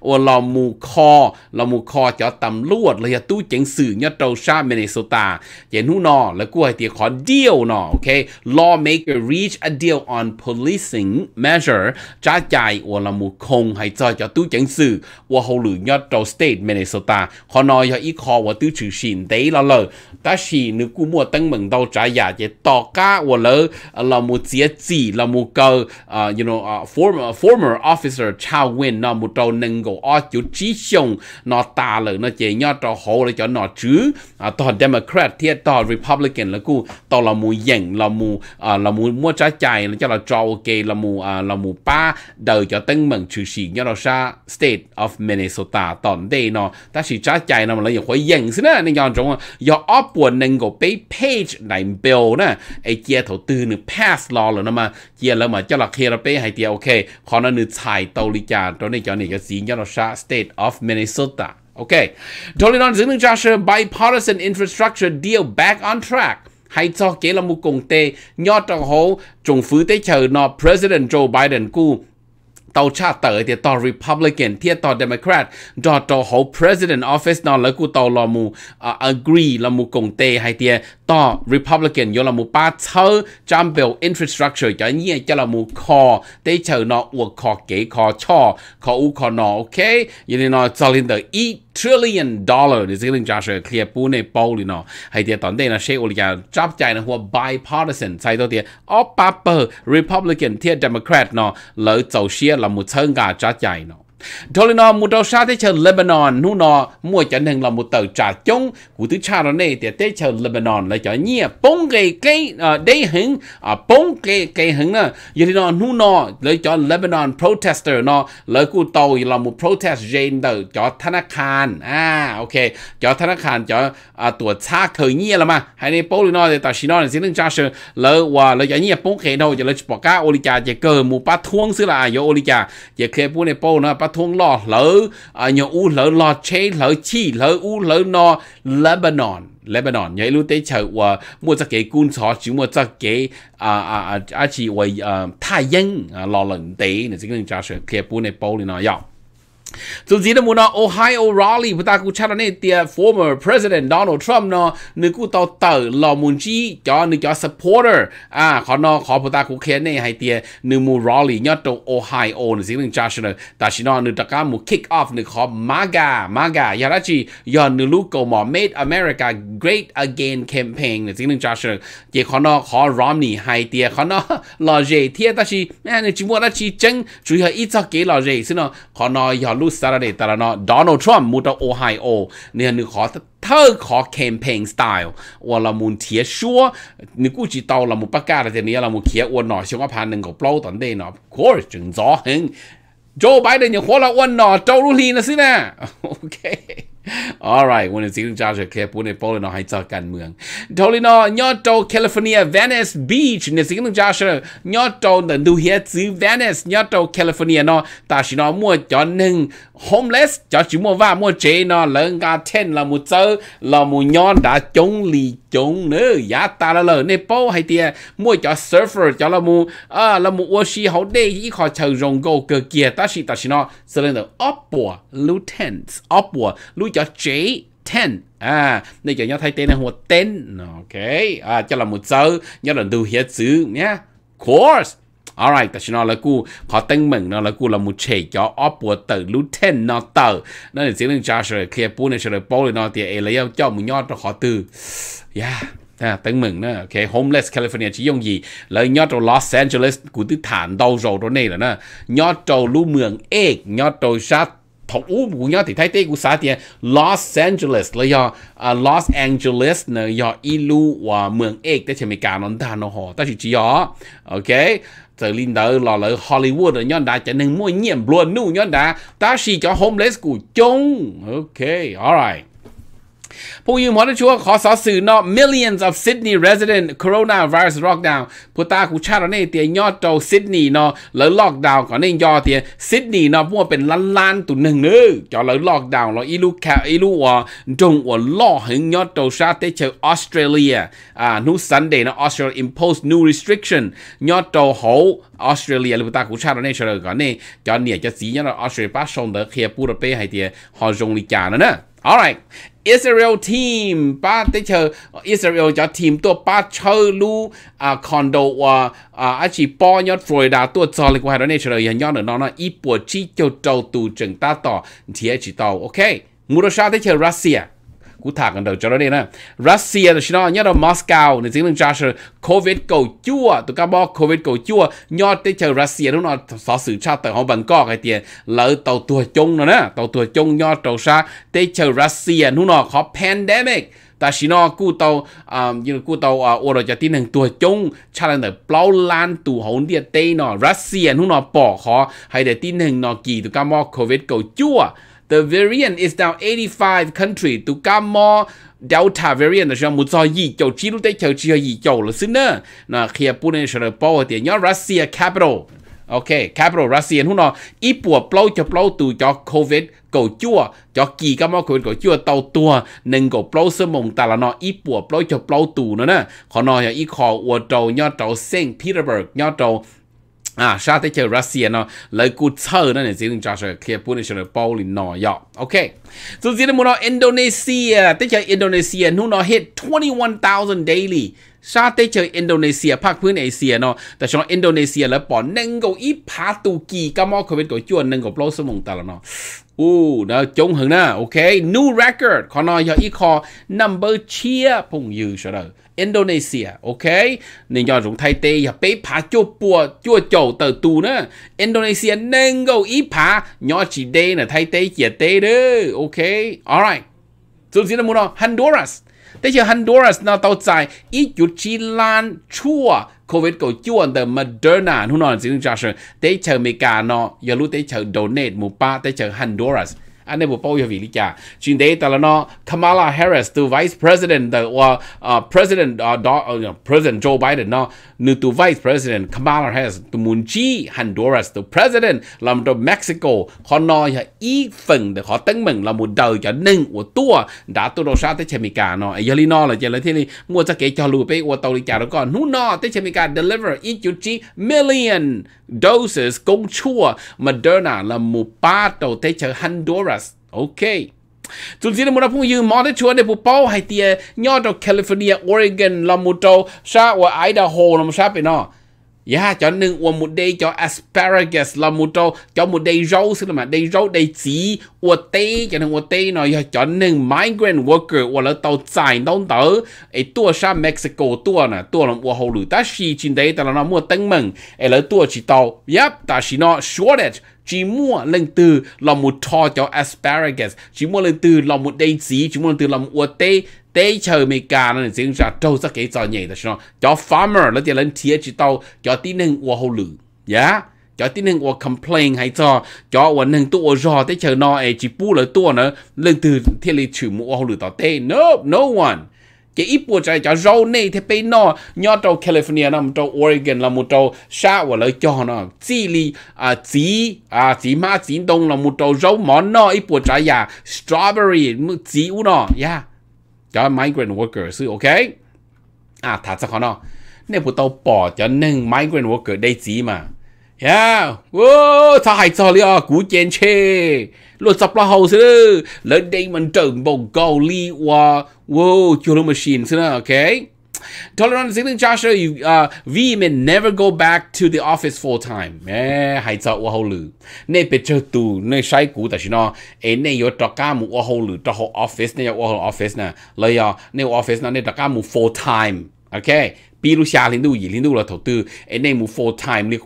ว่าลมูคอลมูคอจอตำลวดเลยตู้เจ๋งสื่อยอดจอชาเมเนโซตาเจนหูนอแล้วกูให้เตียขอเดียวนอโอเค lawmaker reach a deal on policing measure จ้าใจว่าลมูคงหายจอจอตู้เจ๋งสื่อว่าโฮหรือยอดจอ state m i n n e s o ขอนอยอีคอว่าตู้ชื่อชินเตยละเลยแต่ชีนึกกู mua tăng mừng đâu trái giá chỉ tỏ cá hoặc lỡ là một chế chỉ là một cơ you know uh, à, former à, former officer Chao Win nó à, một trâu nâng gỗ ở chỗ trí xong nó ta lỡ nó chỉ nhớ trâu hồ là cho nó chứ à tỏ Democrat thì tỏ Republican là cú tỏ là một dạng là một là một mua trái chạy là cho là trâu ok là một là một ba đời cho tăng mừng trừ sĩ nhớ là sa state of Minnesota tỏ đây nó ta chỉ trái chạy nó là những khối dạng xí nữa nên cho chúng do ấp buồn nâng gỗ bếp page 9 bill นะไอเจียถูตื่นหนึ่ง pass รอเลยนะมาเจียแล้วมาเจ้าหลักเคราเป้ให้เตียโอเคขอนั้นหนึ่งชายเตาลิจานตอนนี้เจ้าหนึ่งก็สิงเจ้าหน้า state of Minnesota okay ทลินอนซึ่งหนึ่งจ้าเชื่อ bipartisan infrastructure deal back on track ให้ซอกเกลมุกงเตยอดตองโฮจงฟื้นเตเชอร์นอ President Joe Biden กู้ tàu cha tờ thì tàu Republican thì tàu Democrat cho tàu hậu President Office nó lấy cụ tàu là mu à, agree là mu cùng tê hay thì tàu Republican yo là mu ba thơ trăm biểu infrastructure cho nhẹ cho là mu kho tê chờ nó uổng kho kế kho cho kho u kho nó ok vậy nên nó cho lên tới ít e trillion dollar ni zikling cha she clear pu ne paul you know hai dia ton de na she ol ya job jai na hu bipartisan sai do dia all republican tia democrat no lo zao xie la mu chang ga cha jai no Dolino mu đâu sa tới chân Lebanon nu nọ mua chẳng hình là một tờ trà chung của thứ cha đó này thì thế chờ Lebanon là cho nhia bốn cái cái đây hình à bốn cái cái hình là giờ thì nó nu nọ lấy cho Lebanon protester nó lấy của tàu là một protest gen tờ cho thana khan à ok cho thana khăn cho à tuổi cha khởi nhia là mà hãy nên bốn nó thì tao xin nó là xin đừng cha sơ lấy và lấy cho nhia bốn cái đâu cho lấy bỏ cá olicha chỉ cờ mù bát thuông xứ là yo olicha chỉ khe bốn này bốn nó bát thuông lò lỡ à, nhỏ u lỡ lò chế lỡ chi lỡ u lỡ no Lebanon Lebanon nhảy lưu tới chờ và mua cho cái cuốn sọ chỉ mua cho cái à à à à chỉ và à thay nhân à lò lần tế này chính là trả sự kia bún này bao này nó dọc dạ. So zira muna Ohio Raleigh ta ku cha ne tia former president Donald Trump no ne ku tao tờ lo mun chi cho ne cho supporter à khó no khó ta ku khe ne hai tia ne mu Raleigh nhot to Ohio ne zira cha shna ta shi no ne ta ka mu kick off ne khó MAGA MAGA ya ra chi yo ne lu ko mo made America great again campaign ne zira cha shna ye khó no khó Romney hai tia khó no lo je tia ta shi ne chi mo ra chi cheng chu ya ít cho ke lo je sino khó no yo นุสารเดตระนอดอนอทรัมมูตาโอไฮโอเนี่ยนึกขอ เธอขอแคมเปญสไตล์ว่าละมุนเทียชัวนึกูจิตอละมุปากาเดเนี่ยละมุเขียอวนหน่อชิวพันหนึ่งกับเปล่าตอนเดนอ of course จึงจอหึงโจไบเดนยังหัวละอวนหน่อเจ้าลูลีนะสินะโอเค Alright, วันนี้สิ่งจ้าจะเคลียร์ปุ่นในโปแลนด์ให้จากการเมืองทอลินอยอดโตแคลิฟอร์เนียเวนิสบีชในสิ่งจ้าจะยอดโตเดินดูเฮียซื้อเวนิสยอดโตแคลิฟอร์เนียเนาะตาชินอมัวจอหนึ่งโฮมเลสจอจิมัวว่ามัวเจเนาะเลิงกาเทนละมูเจอละมูยอนดาจงลีจงเนื้อยาตาละเลยในโปให้เตียมัวจอเซิร์ฟเฟอร์จอละมูเออละมูอวชีเขาได้ยี่ขอเชิญรงโกเกเกียตาชิตาชินอเสนออปปัวลูเทนส์อปปัวลู cho J ten à nên cho nhau thay tên là hồ ten ok à cho là một giờ nhau là đủ hiểu chữ nhé course alright ta nó là cú họ tên mình nó là cú là một chế cho ở bộ tử lũ ten nó tờ nó là chỉ cho sự kia bố này sự bố này nó thì ấy lấy cho một nhau cho họ từ yeah à, tên mừng nè ok homeless California chỉ dùng gì là nhớ trâu Los Angeles của tư thản đâu rồi đó này là nè nhớ trâu lũ mường ếch nhớ trâu sát 同烏烏呀，睇睇啲股啥啲 Los Angeles 咧呀，啊 Los Angeles 呢呀，一路話เมืองเอกได้เช่นมีการนนทานอ๋อแต่สุดที่อ๋อโอเคจะลินเดอร์หล่อเลยฮอลลีวูดย้อนดาจะหนึ่งมั่วเงียบล้วนนู่ย้อนดาตาชีจะโฮมเลสกูจงโอเค alright Pung hóa chúa khó xóa xử nó millions of Sydney resident coronavirus lockdown. Pua ta cũng cha đó này tiền nhọ trâu Sydney nó lỡ lockdown có nên do tiền Sydney nó mua เป็นล้านล้านตุนหนึ่งเนื้อจอลล็อกดาวน์เราอีลูแคอีลูว่าจงว่าล่อหึงยอดตัวชาติเชอออสเตรเลียอ่านูซันเดย์นะออสเตรเลีย impose new restriction ยอดตัวโหออสเตรเลียหรือตากูชาติเราเนี่ยเฉลยก่อนเนี่ยจอเนี่ยจะสีเนี่ยเราออสเตรเลียป้าชงเด็กเฮียปูระเป้ให้เตียฮอจงลิจานะนะ alright Israel team ป้าได้เชอ Israel จะทีมตัวป้าเชอลูอ่าคอนโดว่าอ่าอาชีปอยอดฟลอริดาตัวจอเลยกว่าเนี่ยเฉลยยันยอดเนาะนะอีปวดชี้เจ้าเจ้าตูจึงตาต่อเทียจิตเอาโอเคมูรชาได้เชอรัสเซีย cú thạc gần đầu cho nó đi nè Russia là nó nhớ là Moscow nên tiếng lưng cha sẽ COVID cầu chua tụi cá bò COVID cầu chua nhớ tới chờ Russia đúng nó xóa xử cha tờ họ bằng có cái tiền lỡ tàu tua chung nó nè tàu tua chung nhớ tàu xa tới chờ Russia đúng nó có pandemic ta cú cú tàu, tàu, tin tin cha tây bỏ để COVID chua The variant is now 85 country to come more Delta variant là muốn do gì châu chỉ lúc đấy châu chỉ gì châu là xin nữa là khi ở bên sẽ là bao tiền nhớ Russia capital ok capital Russia hôm nọ ít bùa blow cho blow từ cho covid cổ chua cho kỳ các món covid cổ chua tàu tua nên cổ blow sớm mong ta là nó ít bùa blow cho blow tù nữa nè còn nó là ít khó uo trầu nhớ trầu Saint Petersburg nhớ trầu 啊，下底叫 Russia 呢，来古车呢，你只能抓出去，不能说是暴力挪药。OK，so 只能摸到 Indonesia，底叫 Indonesia，侬呢 hit twenty one thousand daily。ชาติเจออินโดนีเซียภาคพื้นเอเชียเนาะแต่ชองอินโดนีเซียแล้วปอนหนึ่งกูอีพาตูกีก็มอโควิดกูจวนหนึ่งกูปลอสมองตาละเนาะ u đó hơn na ok new record khó nói do ít khó number chia phong dư sợ Indonesia ok nên do chúng thay tê và bé phá chua bùa chua chầu tờ tù nữa Indonesia nên go ít phá nhỏ chỉ đê là thay tê chia tê đó ok alright rồi xin là muốn Honduras Honduras nó chua covid cổ chua the moderna nó nói chính xác rồi tế chờ mỹ cả nó giờ lúc tế chờ donate mua ba tế chờ honduras ane bu pau yavi licha chin de tala no Kamala Harris to vice president the uh, uh, president uh, do, uh, president Joe Biden no nu to vice president Kamala Harris to munchi Honduras to president lam to Mexico khon no ya i phần de kho tấn mình là một đời cho nâng của tua đã tu đồ tới chemi cả là chỉ là thế này mua cho kể cho lùi pe của tàu đi chả đó deliver ít chú chi million doses công chua Moderna là một ba tàu Honduras OK, Okay. Tun sida mura pung yung mata chua de pupo hai tia nyo to California, Oregon, lamuto, sa và Idaho, làm sao sa nào? Yeah, dạ, cho nên ua một đây cho asparagus là một trâu cho một đây rau xin mà đây rau đây chỉ ua tê cho nên ua tê nói dạ, cho nên migrant worker ua là tàu chạy đông tớ ấy tua sa Mexico tua nè tua là ua hầu lử ta xì trên đấy ta là nó mua tăng mừng ấy là tua chỉ tàu yep ta chỉ nó shortage chỉ mua lên từ là một trò cho asparagus chỉ mua lên từ là một đây chỉ chỉ mua lần từ là một ua tê chờ sẽ đó xong, cho farmer nó chỉ lên cho cho hồ 那点人贴知道，叫敌人我好路呀，叫敌人我 complain 还做，叫我能多热对球那哎，只不了多呢，人都贴里全部我好路到对，no no one, cái ít bữa trái cho rau này thì bây nó nhớ đâu California nằm một đâu Oregon là một đâu xa và lợi cho nó chỉ li à chỉ à chỉ mà chỉ đông là một đâu rau món nó ít bữa trái ya strawberry chỉ u nó yeah. จอ migrant worker ซื้อโอเคอ่าถาดสักข้อเนาะเนี่ยผู้ตปอจะหนึ่ง migrant worker ได้จีมาเฮ้ยว้าวถ้าหายใจเลยอ่ะกูเจนเช่รถสับละหูซื้อแล้วได้มันเจิงบงเกาหลีว่าว้าวจุลมชินซื้อนะโอเค Tolerant Zilin Joshua, you, uh, V may never go back to the office full time. Eh, hai tsa wa holu. Ne pe chơ tu, ne shai ku ta shino, e ne yo ta ka mu wa holu, ta ho office, ne yo wa office na, la ya, ne office na, ne ta ka mu full time. Okay, 比如下领导、二领导了投资，哎，你冇 full time nu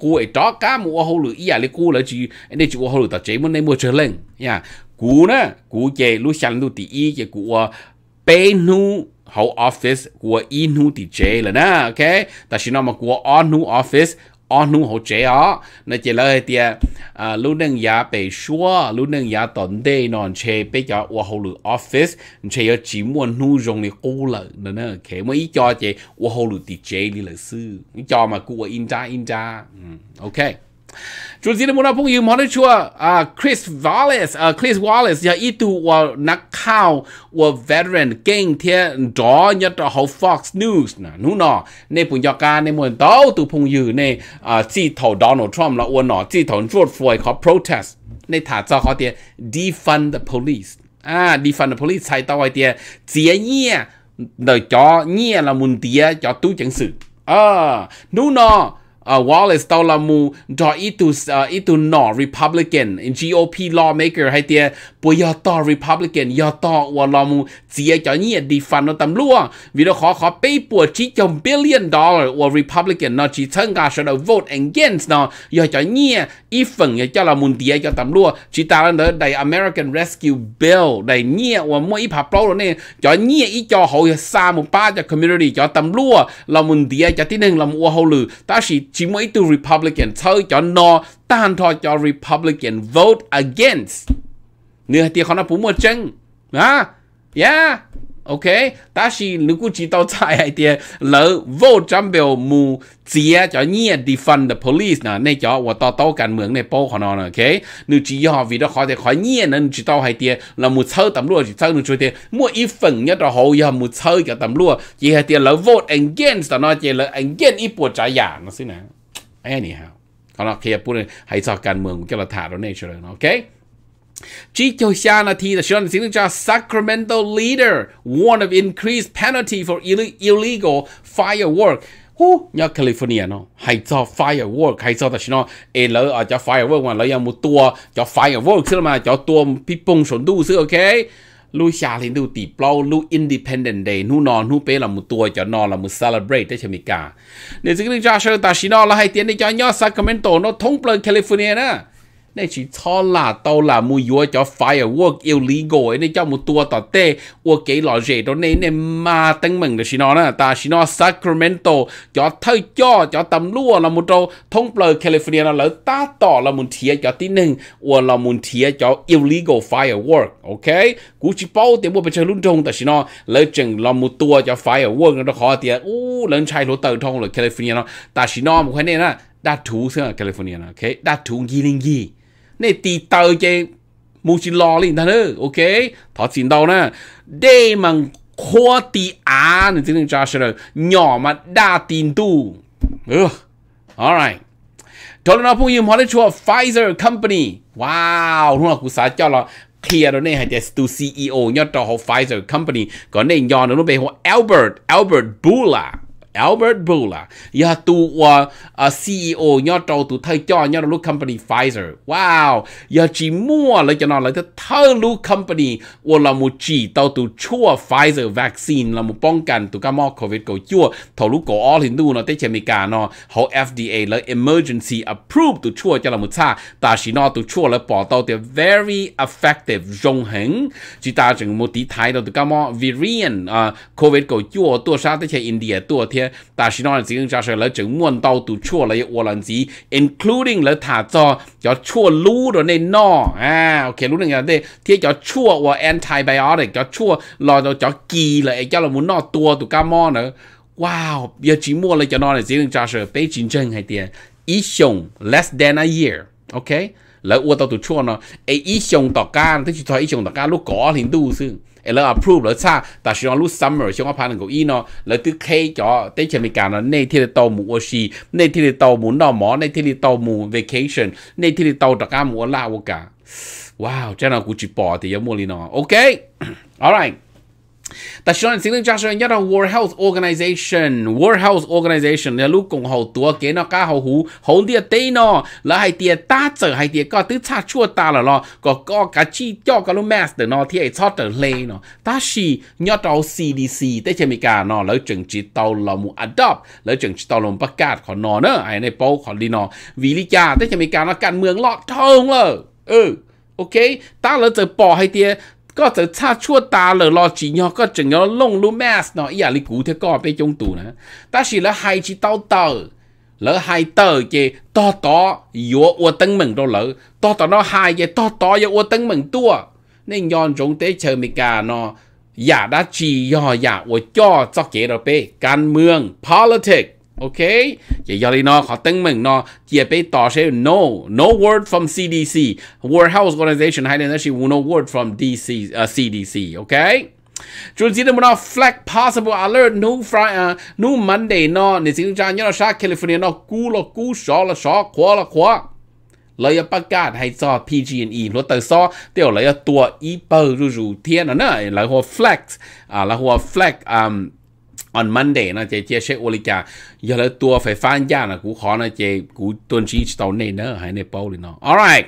hậu office của inu dj là na, ok ta chỉ nói mà của onu office onu hu hậu chế ó nó chỉ là thì à lúc nâng giá bị xua lúc nâng giá tổn đê non chế bây giờ của hậu lưu office chế ở chỉ muốn hu dùng đi cố là nè nè ok mới ý cho chế của hậu lử thì đi là sư cho mà của in ra in ra ừ, ok 主席的摩纳พุ่งยืมมอนชัวอ่าคริสวอลเลซอ่าคริสวอลเลซจะอีตัวว่านักข่าวว่า veteran เก่งเทียนจอยัดต่อเขา Fox News นะนู่นน่ะในปุ่นยาการในมวนเต้าตัวพงยืในอ่าจีเถาดอนัลด์ทรัมป์แล้วอวนหน่อจีเถาจวดฟวยเขา protest ในถาดเจ้าเขาเตีย defund the police อ่า defund the police ใช้ตัวไอเตียเจียเงี้ยเดี๋ยวจอเงี้ยละมุนเตียจอตู้จังสืออ่านู่นน่ะ uh, Wallace Taulamu, do itu uh, itu no Republican, GOP lawmaker right there. bố yo to Republican yo to và lo mu chỉ cho nhỉ đi phản nó tầm luo vì nó khó khó pay bùa chỉ chồng billion dollar và Republican nó chỉ thân cả số vote against nó yo cho nhỉ ít phần cho là muốn tía cho tầm luo chỉ ta là nữa đầy American Rescue Bill đầy nhỉ và mỗi ít hạp lâu rồi nè cho nhỉ ít cho hậu xa một ba cho community cho tầm luo là muốn tía cho tí nên là mua hậu lử ta chỉ chỉ mỗi từ Republican thôi cho nó tan thôi cho Republican vote against người thì họ nó bù mua chân à yeah ok chỉ nếu cứ chỉ lỡ vô trăm biểu mù chia cho nhẹ defund the police nè này cho và tao tao cần mượn này bao họ nó ok nếu chỉ họ vì đó họ thì họ nhẹ nên chỉ tao hay thì là một sơ tầm lúa chỉ sơ nên chơi thì mua ít phần nhất là hậu giờ một sơ cái tầm lúa chỉ hay lỡ vote against nó chỉ lỡ against ít bộ trả giả nó xin nè anyhow เขาเนาะเคลียร์พูดเลยให้สอบการเมืองก็ละถาดเราเนี่ยเฉลยเนาะโอเค xa Chico Shianati, the Shonan Signature Sacramento leader, warn of increased penalty for illegal firework. Hu, nhớ California nó, hay cho firework, hay cho ta xin nó, ê lỡ ở à, cho firework mà lỡ ya một tua, cho firework xưa mà, cho tua bị bông sổn đu xưa, ok? Lu xa lên day, nu nò, nu bế là một tua, cho nó là một celebrate, đấy chả mì cả. Nên Signature ta xin nó là hay tiến đi cho nhớ Sacramento nó thống plơ California 那是操啦到啦，木有叫 firework illegal，那叫木多到底，我给老热到那那嘛等门的是哪呢？但是那 Sacramento 叫特叫叫ตํารวจละมุโตท่องเปลือแคลิฟอร์เนียแล้วตาต่อละมุนเทีย叫ที่หนึ่งว่าละมุนเทีย叫 illegal firework โอเคกูจะเป้าเดี๋ยวว่าไปเชิญรุ่นทงแต่สินะแล้วจึงละมุตัว叫 firework แล้วขอเตียอู้เลินชายรถเติร์ทองหรือแคลิฟอร์เนียเนาะแต่สินะมุขแค่นี้นะดัดถูเสื้อแคลิฟอร์เนียนะโอเคดัดถูกีริงกี那地道这木是老哩，他呢，OK，他听到呢，你们扩地啊，你这种家是了，鸟嘛大进度，呃，All right。đó là nó phụ yếm hóa lên chùa Pfizer Company. Wow, đúng là cú xã cho là kia đó này hay tu CEO nhớ cho họ Pfizer Company. Còn này nhỏ nữa nó về họ Albert, Albert Bula. Albert Bula ya tu wa ờ, uh, ờ, CEO nyo trâu tu thay cho nyo lu company Pfizer wow ya chi mua lấy cho nó lấy thay lu company wa là một chi tao tu chua Pfizer vaccine là một bong can tu ca mò covid cầu chua thầu lu cổ all hindu nó tới chế mỹ cả nó hậu FDA lấy emergency approve tu chua cho là một cha ta chỉ nó tu chua lấy bỏ tao tu very effective dùng hứng chỉ ta chừng một tí thái đâu tu ca mò virian ờ, covid cầu chua tua sa tới chế India tua thiệt 些，但是呢，只能假设了整满到都错了一窝人子，including 了他做要错路的那 no 啊，OK 路那个的，ที่จะชั่วว่า antibiotic จะชั่วรอจะจะกีเลยจะเราหมุนนอตัวตุกามอเนอะว้าวเบียจีมัวเลยจะนอนในสิ่งจ้าเสือไปจริงจังให้เตียอีชง less than a year โอเคแล้วอวดตัวตุชั่วเนาะไออีชงต่อการที่ชิทอยอีชงต่อการลูกก่อหินดูซึ่งเอลอ approve แล้วซาแต่ชองลู summer ชองพันกูอีเนาะแล้วตึกเคจอเต้เชมิการเนาะในที่เราหมูโอชีในที่เราหมูนอหมอในที่เราหมู vacation ในที่เราตะก้าหมูลาวกาว้าวเจ้าหน้ากูจิปอที่ยมูลีเนาะโอเค alright 但是呢，新加坡一個 World Health Organization，World Health Organization 咧，如果好多嘅呢家好好好啲啲呢，嗱係啲打者係啲個都差出打啦咯，個個個指標個 mask 呢，啲係差得嚟呢，但是一到 CDC 啲前面講呢，你政治到落冇 adopt，你政治到落ประกาศของนอเนอะไอ้ในโป๊ของลีนอวิริยาที่จะมีการการเมืองลอดทองเลยเออโอเคตาเราจะปอให้เตียก็จะชาชั่วตาเลยรอจีเนาะก็จึงเนาะลงรู้แมสเนาะอย่าลิกูเทก็ไปจงตูนะแต่สิแล้วไฮจีเต้าเตอร์แล้วไฮเตอร์เจต่อต่อยัวอวตั้งเหมือนเราเลยต่อต่อเนาะไฮเจต่อต่อยัวอวตั้งเหมือนตัวนี่ย้อนจงเตเชอร์มิกาเนาะอย่าได้จีย่ออย่าอวจ่อจอกเกเราไปการเมือง politics OK, chỉ giờ đi nó họ tính mình nó chỉ bị tỏ sẽ no no word from CDC World Health Organization hay là chỉ no word from DC uh, ờ, CDC OK. Chúng chỉ muốn flag possible alert new Friday uh, ờ, new Monday nó nên xin cho nhớ là California nó cú là cú sọ là sọ khóa là khóa lấy bắt cả hay cho PG&E nó tới so tiểu lấy tua ý bờ rủ rủ thiên nó nè à, là hồ flag, à là hồ flex um on Monday นะเจเจเช็คโอลิกาอย่าเลยตัวไฟฟ้าย่านะกูขอนะเจกูตัวชี้เตาเนเนอร์หายในเป้าเลยเนาะ alright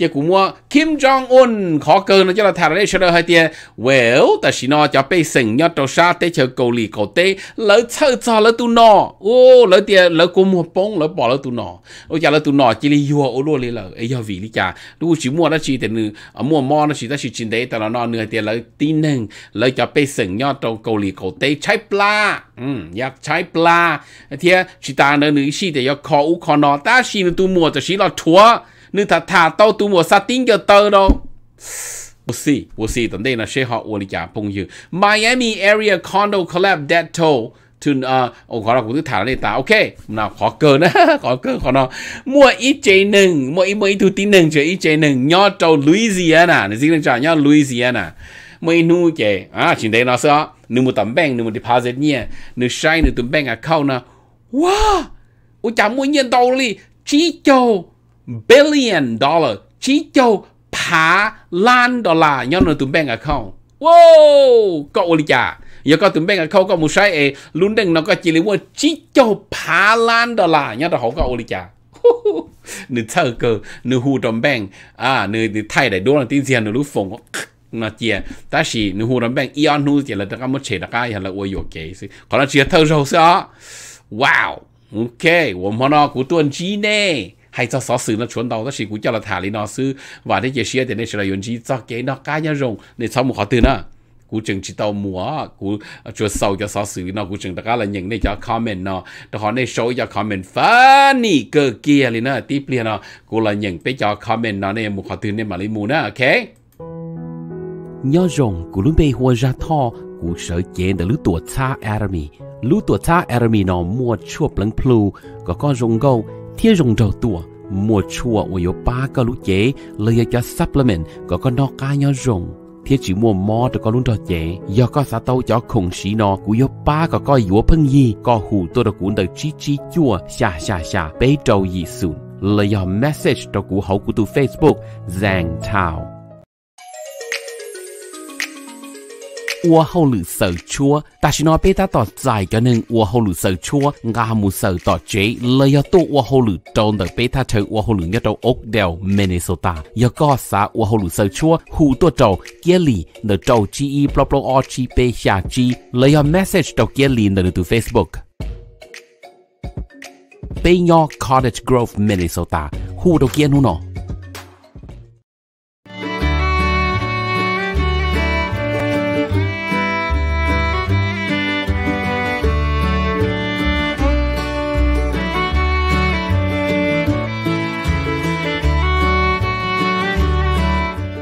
chứ cũng mua Kim Jong Un khó cơ nó cho là thà đấy cho hơi tiền well ta chỉ nó cho bây sinh nhớ trâu sa tế chờ cầu lì cầu tế lỡ chơi cho lỡ tu nọ ô lỡ tiền lỡ cô mua bông lỡ bỏ lỡ tu nọ ô chả lỡ tu nọ chỉ li vua ô lô li lỡ ấy do vì lý chả lúc chỉ mua nó chỉ tiền ở à, mua mò nó chỉ ta chỉ chín đấy ta nó nọ nửa tiền lỡ tin nâng lỡ cho bây sinh nhớ trâu cầu lì cầu tế trái pla ừ yak trái pla thì chỉ ta nó nữ sĩ để cho khó u khó nọ ta chỉ tu mua cho chỉ là thua 你他他到都没啥顶就到咯。我是我是等等呢，谁好我的家朋友，Miami area condo collab dead toll。to uh, องค์กรเราคุณถามเลยตาโอเคนะขอเกินนะขอเกินขอเนาะมัวอีเจหนึ่งมัวอีมัวอีทูตีหนึ่งเจออีเจหนึ่งยอดเจ้าลุยเซียน่ะนี่สิ่งจ่ายยอดลุยเซียน่ะมัวอีนู่เจ อ่ะชินเดนเราซะหนึ่งมุตัมแบงหนึ่งมุติพาเซเนี่ยหนึ่งใช้หนึ่งตุมแบงอ่ะเข้านะว้าอุจามัวเย็นเตาลีจีโจ billion dollar chỉ cho phá lan đô la nhớ nó tụm bank không wow có lý chả giờ có tụm bank không có một sai e luôn đừng nó có chỉ lý mua chỉ cho phá lan đô la nhớ đó họ có lý chả nửa thơ cơ nửa hù trong bank à nửa thay đại đô là tin gì nửa lúc phồng nó chia ta chỉ nửa hù trong bank ion hù chỉ là ta có một chế đặc ai hay là ôi ok còn là chia thơ rồi sao wow ok 我们呢，古顿基内。hay cho xó xử nó chuẩn đầu nó chỉ cũng cho là thả lý nó sư và thế giờ xia thì nên sẽ là yến chỉ cho cái nó cá nhân rồng nên sau một họ từ nữa cú chừng chỉ tàu múa cú chúa sâu cho xó xử nó cú chừng tất cả là những này cho comment nó tất cả nên show cho comment funny cơ kia lý nó tiếp liền nó cú là những tới cho comment nó nên một họ từ nên mà lý mù nữa ok nhớ rồng cú luôn bê hoa ra thọ cú sợ chén đã lú tuổi xa army lú tuổi xa army nó mua chuột lăng plu có con rồng gâu thiết rồng rầu tùa mùa chua của yếu ba cơ lũ chế lấy cho supplement có con nó cá nhau rồng thiết chỉ mua mò cho con lũ cho chế do có sao tâu cho khủng sĩ nó của yếu ba có coi yếu phân gì có hủ tôi được cuốn được chi chi chua xà xà xà bế trâu gì sùn lấy do message cho cụ hậu của tu Facebook Zhang Thảo chua, chua, ta nói cho nên mù 我后路手错，但是呢，被他到在个人我后路手错，我冇手到这，了要到我后路中的被他从我后路要到 Oakdale Minnesota，要搞啥我后路手错，好多州这里那州 G E blah blah R G 被下 G，了要 message Facebook. 到这里那都 Facebook。Bay Cottage Grove Minnesota, Minnesota，好多见呢。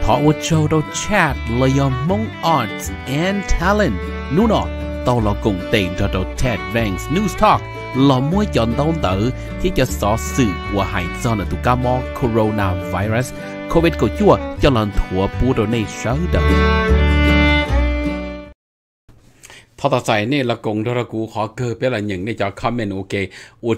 Hotwood Chodo Chat Leon Mong Arts and Talent Nuno Tao là cùng tiền cho đồ Ted Vance News Talk Là mua chọn đón tử Thì cho xó sự của hải do là tụ ca mò coronavirus COVID của chua cho lần thua bù đồ này sớ đời là công cú khó cho comment ok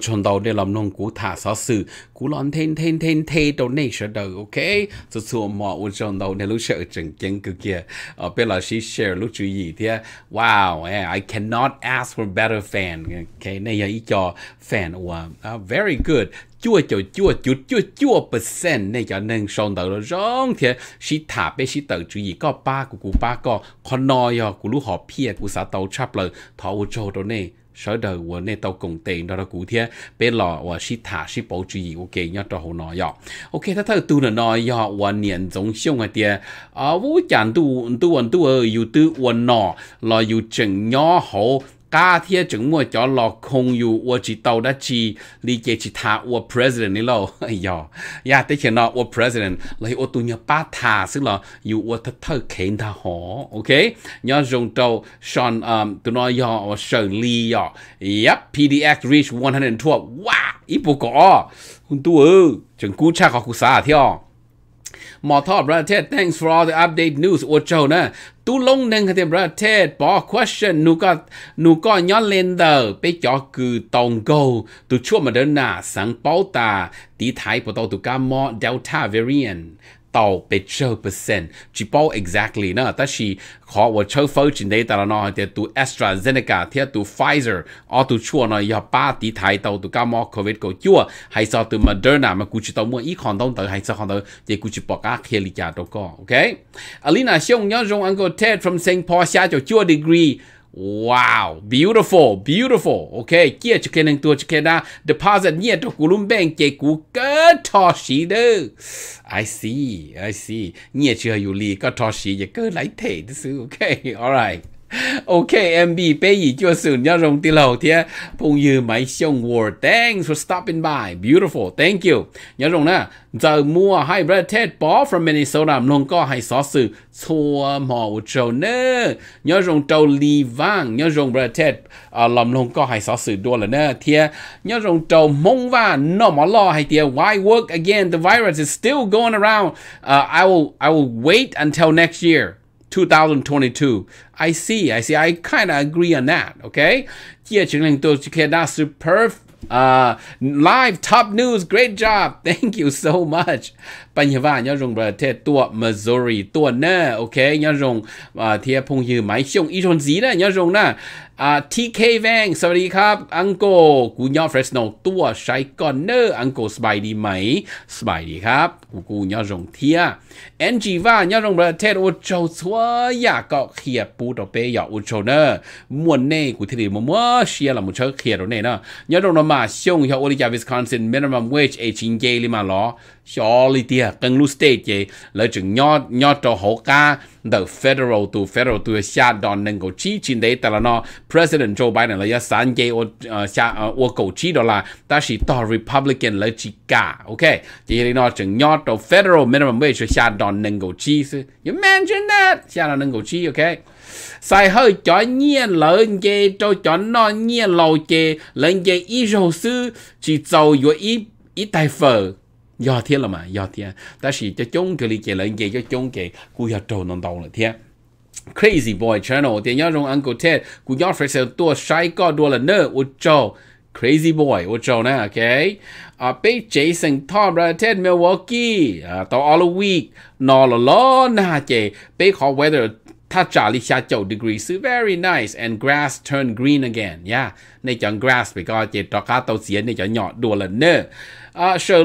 chọn đầu để làm nông cú thả sao sự cụ làm thêm thêm thêm thêm đâu này sẽ được ok số số mà tôi chọn đầu này lúc sẽ ở trên kênh cái kia ở bên là she share lúc chú ý thì wow yeah, I cannot ask for better fan ok này là ý cho fan của very good chua chỗ chua chua chua chua percent này cho nên sau đó rồi rong thì sĩ thả bé sĩ tự chú ý có ba của cụ ba có con nói à của lúc họ phe của xã tàu chắp lời thọ ô châu đó này sở đời của nên tàu cùng tiền đó là cụ thế bé lò và sĩ thả sĩ bảo chú ý ok nhá cho hồ nói à ok ta thưa tu là nói à và niệm giống xong cái tiề à vũ chẳng tu tu anh tu ở yêu tu anh nọ là yêu chừng nhỏ hồ 家贴整么叫老空有我知道的是理解其他我 president 你咯，哎呀呀，的确呢，我 president 来我都要把他是咯，有我特特看他好，OK，要用到上嗯，都那要我胜利呀，Yep，PDX reach one hundred twelve，哇，一不过，很多，整股差好股啥跳。mò thọ bra thanks for all the update news ô châu nè tu long nâng thì bra ted bỏ question nu có nu có nhó lên đờ bé chó cừ tòng câu tu chua mà đơn nà sáng báo ta tí thái bộ tàu tu ca mò delta variant tàu bị chỉ bao exactly nữa ta chỉ khó và chơ phơi trên đây AstraZeneca thì Pfizer ở tu chua nó ya ba tỷ tàu tu cả covid của chua hay sao tu Moderna mà cũng chỉ tàu mua ít còn đông hay sao còn tới thì cũng chỉ bỏ cả khi lý giả đâu ok Alina xiong nhớ dùng anh Ted from Saint Paul xa cho chua degree Wow, beautiful, beautiful. Okay, kia kê kênh tua cho kê da deposit nhẹ cho cú lùm bèn kê cú cơ thọ xí đơ. I see, I see. Nhẹ chưa hữu lý cơ thọ xí dạ cơ lấy thể tư sư. Okay, alright. OK，MB Thanks for stopping by. Beautiful, thank you. Nhớ 要用呢，就 mua hybrid Ted Ball from Minnesota, nông có hay xóa sự chua màu trầu nơ. Nhớ dùng trầu lì vàng, nhớ dùng brad Ted à, làm nông có hay xóa sự đua là nơ. Thia, nhớ dùng trầu mông vàng, nó mà lo hay thia. Why work again? The virus is still going around. Uh, I will, I will wait until next year. 2022. I see, I see. I kind of agree on that, okay? Yeah, that's superb. Uh, live top news, great job. Thank you so much. ปัญญาวาญารงประเทศตัว Missouri ตัวเนอโอเคญารงเทียพงยือหมายชงอีชนสีนะญารงนะอ่า TK Vang สวัสดีครับอังโกกูยอเฟรสโนตัวใช้ก่อนเนออังโกสบายดีไหมสบายดีครับ của cụ nhỏ rồng thia anh chỉ và nhỏ rồng là thế ô châu xóa nhà cọ khía bù đầu bé nhỏ ô châu nè muốn nè cụ thì mà mua xia là một chỗ khía đó nè nè nhỏ rồng nó mà Wisconsin minimum wage ấy chính chế mà lo cho lý tia cần cho hậu ca the federal to federal to xa đòn nâng cầu chi chín đấy tại là nó president Joe Biden là ya sáng chế ô xa ô cầu chi đó là ta chỉ to Republican là chỉ cả ok chỉ là nó chừng nhỏ talked about federal minimum wage xa đòn nâng gầu chi sư. You mentioned that. Xa đòn nâng gầu chi, okay? Sai hơi cho nhiên lớn chê cho cho nó nhiên lâu chê lớn chê ý rô sư chỉ dầu yếu ý ý tài phở. Do thế là mà, do thế. Ta chỉ cho chúng cái lý chê lớn chê cho chúng cái cú yếu trâu nông đầu là thế. Crazy Boy Channel, thì nhớ rung Uncle Ted, cú yếu phải sẽ tua sai có đua là nơ, u trâu. Crazy Boy โอจอนะโอเคอ่าเป็นเจสันทอมประเทศเมลวอกกี้อ่าต่อ all week นอลล้อนะเจเป็นขอ weather ถ้าจาลิชาเจ้า degree ซื้อ very nice and grass turn green again ยาในจัง grass ไปก็เจตอกาเตาเสียในจังหยอดดัวลเนอ à sở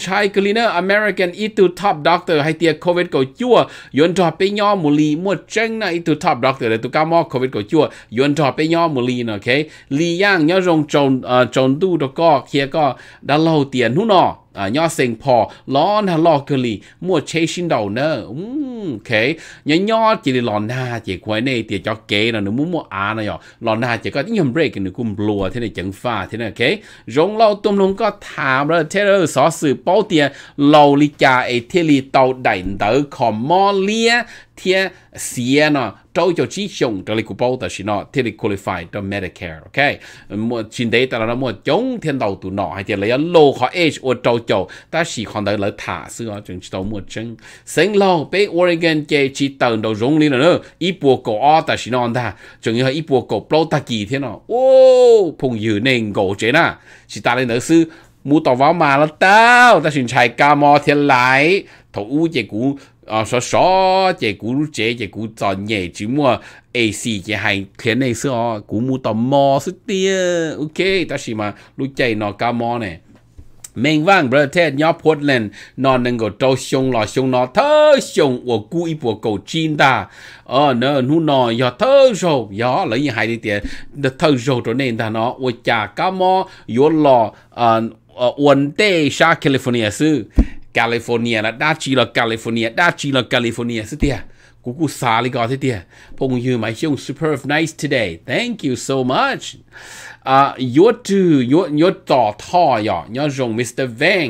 chai cleaner American ít tu top doctor hay tiệt covid cổ chua yon drop pe nho mù lì mua chân na ít tu top doctor để tu cao mò covid cổ chua yon drop pe nho mù lì nè ok lì yang nhớ rong trồng trồng à, tu đó có kia có đã lâu tiền hú nọ à nhỏ sinh pò lon hà lo cơ lì mua chế xin đầu nơ um ok nhỏ nhỏ chỉ là lon na chỉ quay này thì cho kế là nó muốn mua à nó nhỏ lon na chỉ có những hôm break nó cũng lùa thế này chẳng pha thế này ok rong lâu tôm luôn có thảm rồi thế rồi xóa sự bao tiền lâu lì cha ấy thế lì tàu đẩy tới khó mò lia thế xìa nó trâu cho chỉ dùng trở lại của bao đó xin nó thiên đi qualify cho Medicare ok một trên đấy ta là một chống thiên đầu tụ nọ hay là lấy lô họ age ở trâu cho ta chỉ còn đợi lấy thả xưa chúng ta một chân sinh lâu bé Oregon chơi chỉ tận đầu rung lên nữa ít bộ cổ ở ta xin nó ta chúng như ít bộ cổ bao ta kỳ thế nó ô phùng dữ nên gỗ chế na chỉ ta lên nữa sư mu tàu vào mà là tao ta xin chạy ca mò thiên lại thầu u chế cũng 啊，说说这古鲁这这古早业只么，A C 这还天内是哦，古木到毛是的，OK，但是嘛，路这那干嘛呢？mình vang bờ thế nhớ Portland nó nâng gò trâu xong là xong nó thơ xong của cú ý cầu chín ta ờ nó nu nó giờ thơ rồi lấy hai đi tiền thơ rồi cho nên ta nó ôi chà cá mò yếu lò ờ ổn tê sa California sư แคลิฟอร์เนียนะด้าจีละแคลิฟอร์เนีย ด้าจีละแคลิฟอร์เนียสิเตีย กูกูซาลีก่อนสิเตียพงยูหมายเชื่ง super nice today thank you so much อ่ายอดจูยอดยอดต่อท่อย่อยอดจงมิสเตอร์แวง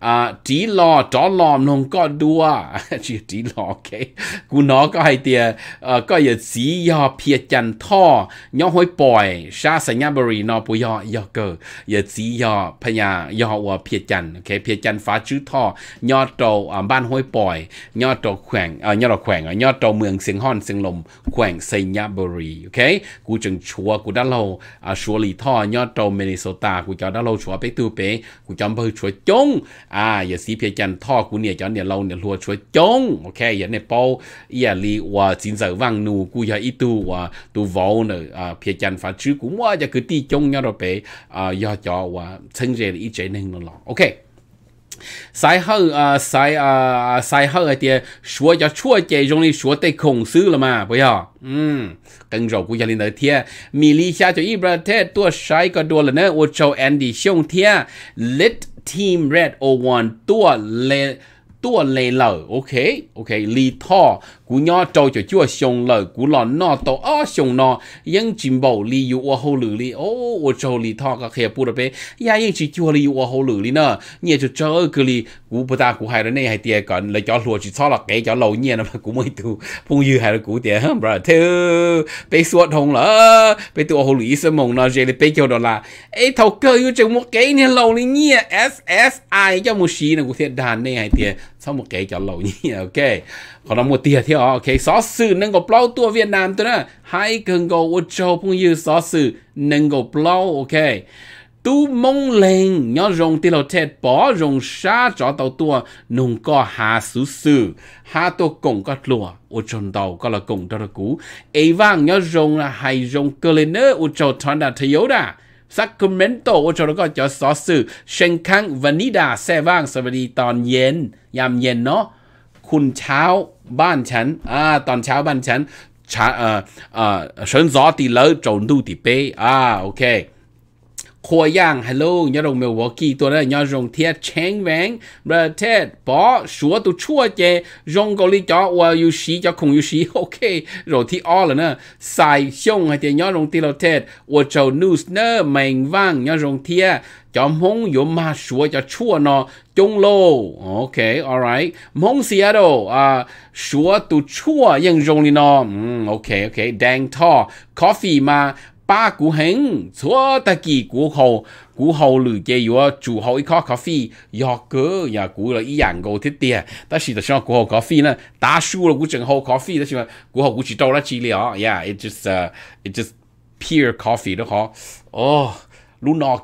à lò đó lò nông có đua chỉ tí lò cái cú nó có hay tiền à ờ, có giờ chỉ do chân thọ nhó hối bòi sa sa nhà bari bù do do cơ giờ chỉ do phải nhà do ở phía chân cái phía chân phá chữ thọ nhó trầu à ban hối bòi nhó trầu khoảng à ờ, nhó trầu khoảng à nhó trầu mường sinh hòn sinh lồng khoảng sa nhà ok cú chừng chúa cú đã lâu à chúa lì thọ nhó trầu Minnesota cú cho đã lâu chúa bé tu bé cú cho bơi 啊，也是偏讲他古年讲年老年落出中，OK，也那包也里我今早望努古也一度我都望呢啊，偏讲法主古我就个地中要到北啊，要叫我承认一节能了，OK。sai hơ à sai à, à sai hơ cái tiệt số cho chua chạy trong đi số tay khổng sư là mà bây giờ um cần rồi cũng gia đình đời thiệt mì lý cha cho ibra thế tua sai có đua là nữa ô cho andy xong thiệt lit team red one le 01ตัวเลตัวเลเหล่าโอเคโอเคลีทอ cú nhỏ trâu cho chúa xong lời cú lò nọ tổ ó xong nọ những chim bầu li yu ô hô lử li ô ô trâu li thọ các khía bù đập ya những chỉ chúa li ô hô lử li nè nhẹ cho chơi cứ li cú bữa ta cú hai đứa này hai tiệt còn lấy cho chỉ cho là cái cho lâu nhẹ nó mới tu phong như hai đứa cú tiệt hả bro thứ bị suốt hồng lỡ bị tu hô lử sớm mong nó chơi bị kêu đó là ấy thầu yêu chừng một cái này lâu li s s i cho một xí nè cú thiệt đàn này hai tiệt sau một cái cho lâu nhỉ ok còn là một tiền thì ok số sự nâng có bao tua Việt Nam tôi nè hai cần có ô châu phong như số sự nâng có bao ok tu mong lên nhớ rong tiêu tết bỏ rong xa cho tàu tua nung có hà sú sư hà tô cổng có lùa ô tròn tàu có là cổng đó là cũ ấy vang nhớ rong là hay rong cơ lên nữa ô châu thon đã thấy yếu đã ซักคุเมนโตโอชแลก็จะซอสซึเชงคังวานิดาแซ่ว่างสวัสดีตอนเย็น ยามเย็นเนาะคุณเช้าบ้านฉันอ่าตอนเช้าบ้านฉันช้าเอ่อเอ่อฉันซอตีเลิจนดูตีเป้อ่าโอเคหัวย่างฮัลโหลยอดงเมลวอกี้ตัวนั้นยอดงเทียเชงแวงประเทศปอชัวตัวชั่วเจรงเกาหลีจอว่าอยู่ชีจอคงอยู่ชีโอเคโรที่อ้อแล้วนะใส่ช่องให้เจยอดงตีเราเทศว่าเจ้านูสเนอร์แมงว่างยอดงเทียจอมฮงยมมาชัวจะชั่วนอจงโลโอเค alright มงเสียโดอ่าชัวตัวชั่วยังรงลีนออืมโอเคโอเคแดงท่อ coffee มา ba cú hẹn chúa ta kỳ cú hậu cú hậu lử chế yếu chủ hậu ít khó coffee do cớ nhà cú là ý dạng gấu thiết tiền ta chỉ là sao cú hậu coffee nè ta su là cú chẳng hậu coffee ta chỉ là cú hậu cú chỉ đâu là chỉ liệu yeah it just uh, it just pure coffee đó họ oh Ted, when Joe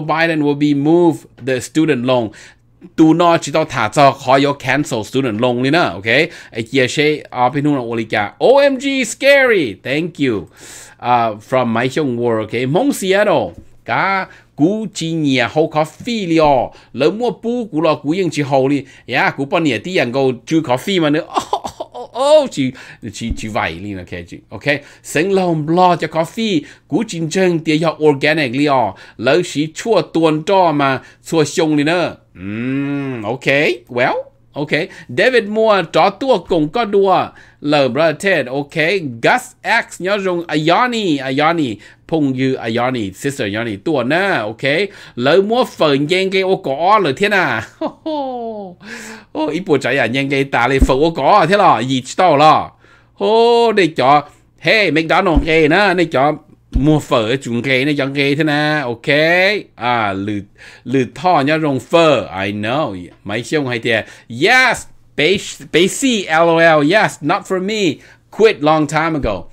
Biden will be move the student loan tu no chỉ tao thả cho khó có cancel student loan đi nữa, ok ai kia she à bên nó oli cả omg scary thank you uh, from my young world ok mong gì đó, cả cú chỉ nhà học có phi liò lỡ mua bu cú lo cú yên chỉ học đi yeah cú bao nhiêu tiền gấu chưa có phi mà nữa oh, vậy chị. chân 哦，住住住維呢啦，其實，OK，成龍唔攞只咖啡，古戰爭啲有 organic mà well, 呢哦，老是ชั่วตัว多嘛，ชั่ว凶呢呢，嗯，OK，well。OK David Moore đó tua cùng có đua lờ brother OK Gus X nhớ dùng Ayani Ayani Pung như Ayani Sister Ayani tua nè OK lỡ mua phần gian cái ô cỏ lỡ thế nào I know, yes, 哦，呢部仔人應幾大？你服我講聽咯，熱到咯。哦，你講，嘿，麥當勞嘅呢？你講冇粉仲嘅呢？樣嘅聽呢？OK，啊，綠綠湯要用粉，I yes, not for me, quit long time ago。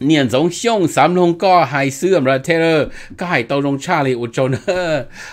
có có này này chỉ chỉ 年中熊三龙哥还是我们 Taylor，哥还到中查理，我做呢，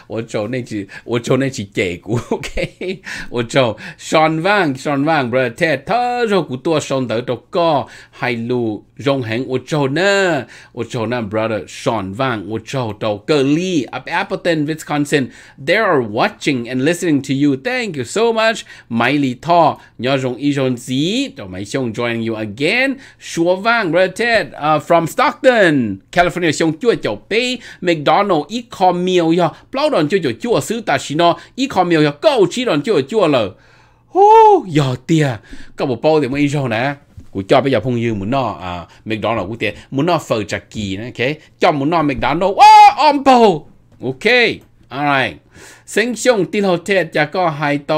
我做那只，我做那只结果，OK，我做 Sean Wang Sean Wang 我们 Taylor，他做古多 Sean 得到哥还录容恒，我做呢，我做呢，brother Sean ở Appleton Wisconsin, they are watching and listening to you. Thank you so much, Mai Mai Li much，买里头，你要用一种字，都买熊 join you again, again，说 Wang 我们 Taylor。uh, from Stockton California xong chua chậu bê McDonald ít khó miêu yo bao đòn chua chua chua sư ta xin nó ít khó miêu yo câu chỉ đòn chua chua lờ hú giờ tia có một bao thì mới rồi nè của cho bây giờ phong như muốn nó à McDonald của tiền muốn nó phở trà kỳ nè ok cho muốn nó McDonald oh on bao ok alright ซึ่งช่วงที่เราเทศจะก็ให้โต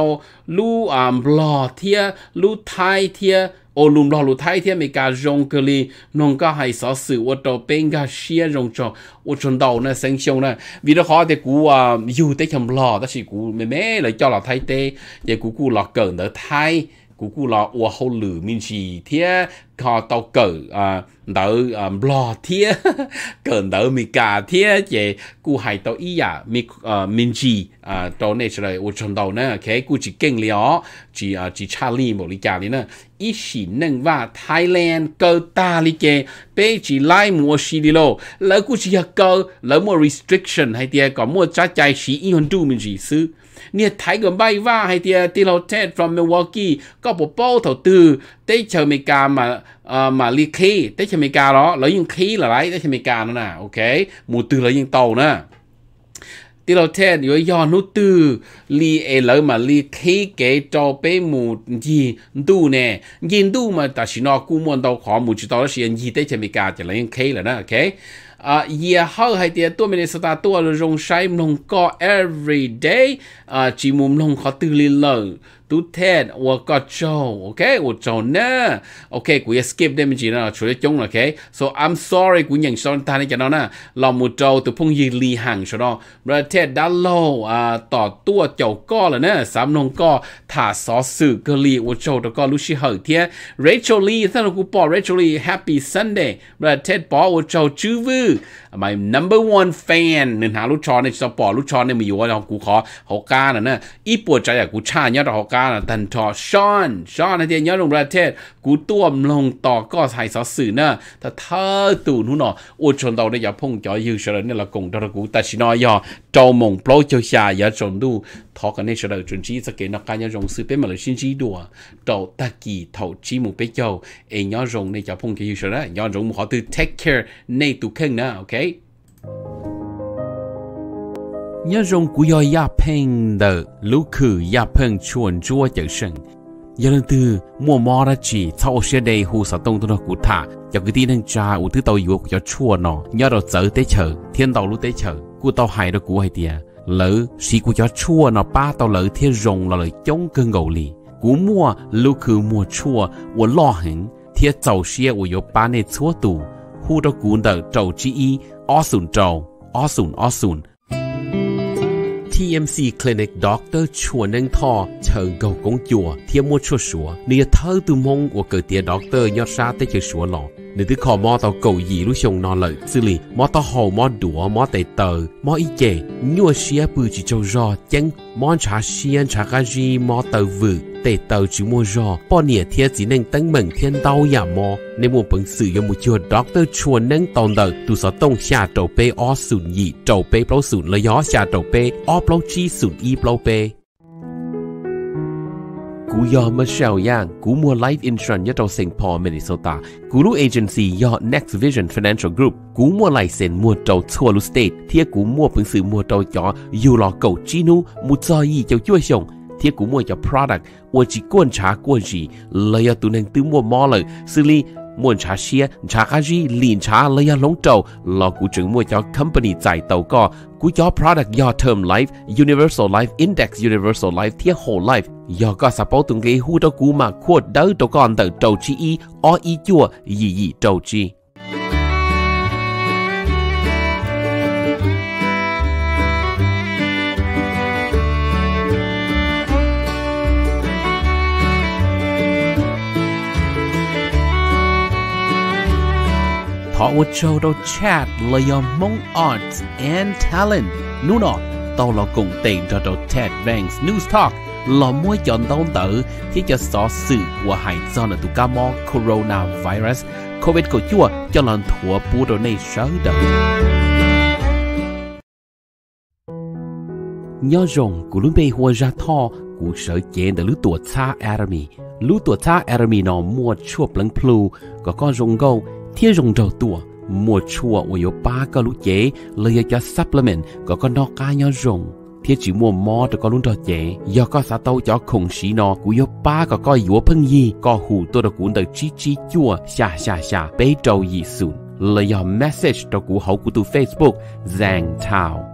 ลู่อ่าบลอเทียลู่ไทยเทีย ô lùm lo lù thay thế cả rong cơ li nông hay sở sự ô tô bên cả rong cho ô chân đầu nè sáng sông nè vì đó khó thì cú à dù tới chầm lò đó chỉ cú mẹ mẹ lại cho là thay thế vậy cú cú lọ cờ nữa thay cú cú là ua hậu lử mình thế họ tàu cỡ à đỡ à lo thế cỡ đỡ mi cả thế chế cú hay tàu ý à mi à à tàu này trở lại ua trong đầu cú chỉ kinh lió chỉ à, chỉ Charlie một cả đi nè ý chỉ nâng và Thailand cơ ta lý kê bé cú chỉ cơ lỡ mua restriction hay tiê có mua trái trái xí yên hôn tu mình chỉ 你睇個咪話係啲啲老 Ted from Milwaukee 個部波頭 tư 啲 chờ mì cà mà uh, mà li khí tới chờ mì cà đó lấy là lấy tới chờ mì nè ok mù từ lấy những tàu nữa tí lâu rồi do nút từ li e lỡ mà li khí gì đu nè gì đu mà ta chỉ nó cũng muốn đâu khó mù chỉ tao là gì tới chờ mì cà chỉ là nè ok à ye hao hay tiệt tua mình sẽ ta tua rồi rong sai mong có every day à chỉ mồm lòng khó từ li lờ tu ten wo ko cho okay wo cho na okay ku skip dem ji na chu le chung okay so i'm sorry ku yang son ta ni cha na lo mu cho tu phung yi li hang cho no bra te da lo a to tua chou ko la na sam nong ko tha so su ko li wo cho to ko lu shi hau tie rachel lee san ku po rachel lee happy sunday bra te po wo cho chu vu my number one fan นึ่งหาลูกชอนในสปอร์ลูกชอนเนี่ยมีอยู่ว่ากูขอหกก้าน่ะนะอีปวดใจอะกูชาเนี่ยต่อหกก้าก้าน่ะตันทอชอนชอนนะเดียนย้อนลงประเทศกูต้วมลงต่อก็ใส่สอสื่อเนอะแต่เธอตูนหุ่นอ่ะอุชนเราได้ยาพงจอยยืเฉลเนี่ยละกงดรกูแต่ชินอยอเจ้ามงโปรเจ้าชายาจนดูทอกันในเฉลจนชี้สเกนักการยาจงซื้อเป็นมาเลยชินชี้ดัวเจ้าตะกี้เท่าชี้มูไปเจ้าเองย้อนลงในยาพงจอยยืเฉลย้อนลงมูขอตือ take care ในตุเข่งนะโอเค nhớ rong của yo ya peng đờ lũ khử ya peng chuồn chua chở sân giờ từ mua mò ra chỉ sau xe đây hù sợ tông tôi cụ thả cho cái tin đang cha u thứ tàu yếu cho chua nó nhớ rồi chở tới chở thiên tàu lúc tới chở cụ tàu hại đó cụ hay tiề lỡ xí cụ cho chua nó ba tàu lỡ thiên rồng là lời chống cơn gầu lì cụ mua lũ khử mua chua u lo hẳn thiên tàu xe u yếu ba chua tù hù đó cụ đờ trầu chi y o sùn trầu o sùn o sùn TMC Clinic Doctor chua nâng thò chờ gầu công chùa thiên mua chua sủa. Nếu thơ từ mong của cử tía doctor nhó ra tới chữ sủa lọ. หนึ่งที่ขอมอต่อเกาหลีลูกชงนอนเลยสิลิมอต่อหอมอดัวมอเตเตอร์มออีเจนัวเชียปูจิโจรอเจังมอชาเชียนชากาจีมอเตอวึเตเตอจิมัวรอปอเนียเทียจีนังตั้งเหมิงเทียนเต้าหยามอในมุมปังสื่อยมุจิวด็อกเตอร์ชวนนั่งตอนเดอร์ตุสต้งชาโตเปอสศูนยยีโตเปเปลาสูนยละยอชาโตเปอเปลาจีสูนอีเปลาเป cú Michelle Yang cú mua life insurance cho St. Paul, Minnesota. Cú lu agency yo Next Vision Financial Group. Cú mua lại sen mua cho thua state. Thiệt cú mua phấn sự mua cho cho dù lò cầu chinu mua cho gì cho chuối mua cho product. Ủa chỉ quan trả quan gì. Lời ở tụ nên tư mua mò lời. Xử lý มวนชาเชีย ชาคาจีลีนชาเลยหลงเจ้าลอกูจึงมวยจอคัมปานีใจเต่าก็กูจอ product ยอ term life universal life index universal life เทีย whole life ยอก็สปอตุงเกหู้จ้กูมาขวดเดิอเจก่อนเต่าเจ้าชีอีออีจัวยี่ยี่เจ้าจี họ vô châu đâu chat là do mong art and talent nu nọ tao là cùng tiền cho đầu Ted Banks News Talk là mua chọn tao tử khi cho xó sự của hai do là tụ ca mò coronavirus COVID của chua cho lần thua bù đồ này sớ đầu Nhớ rồng của lúc bê hùa ra thò của sở chế đã lũ tùa xa Army lũ tùa xa Army nó mua chua plăng plu có con rồng gâu thiết rồng rầu tùa mùa chua của yếu ba cơ lũ chế lời cho supplement có con nó cá nhau rồng thiết chỉ mua mò cho con luôn trò chế do có cho khủng sĩ nó của yếu ba có coi yếu phân gì có hủ tôi được cuốn đời chi chi chua xà xà xà bế trâu gì sùn lời message cho cụ hậu của tu Facebook Giang Thảo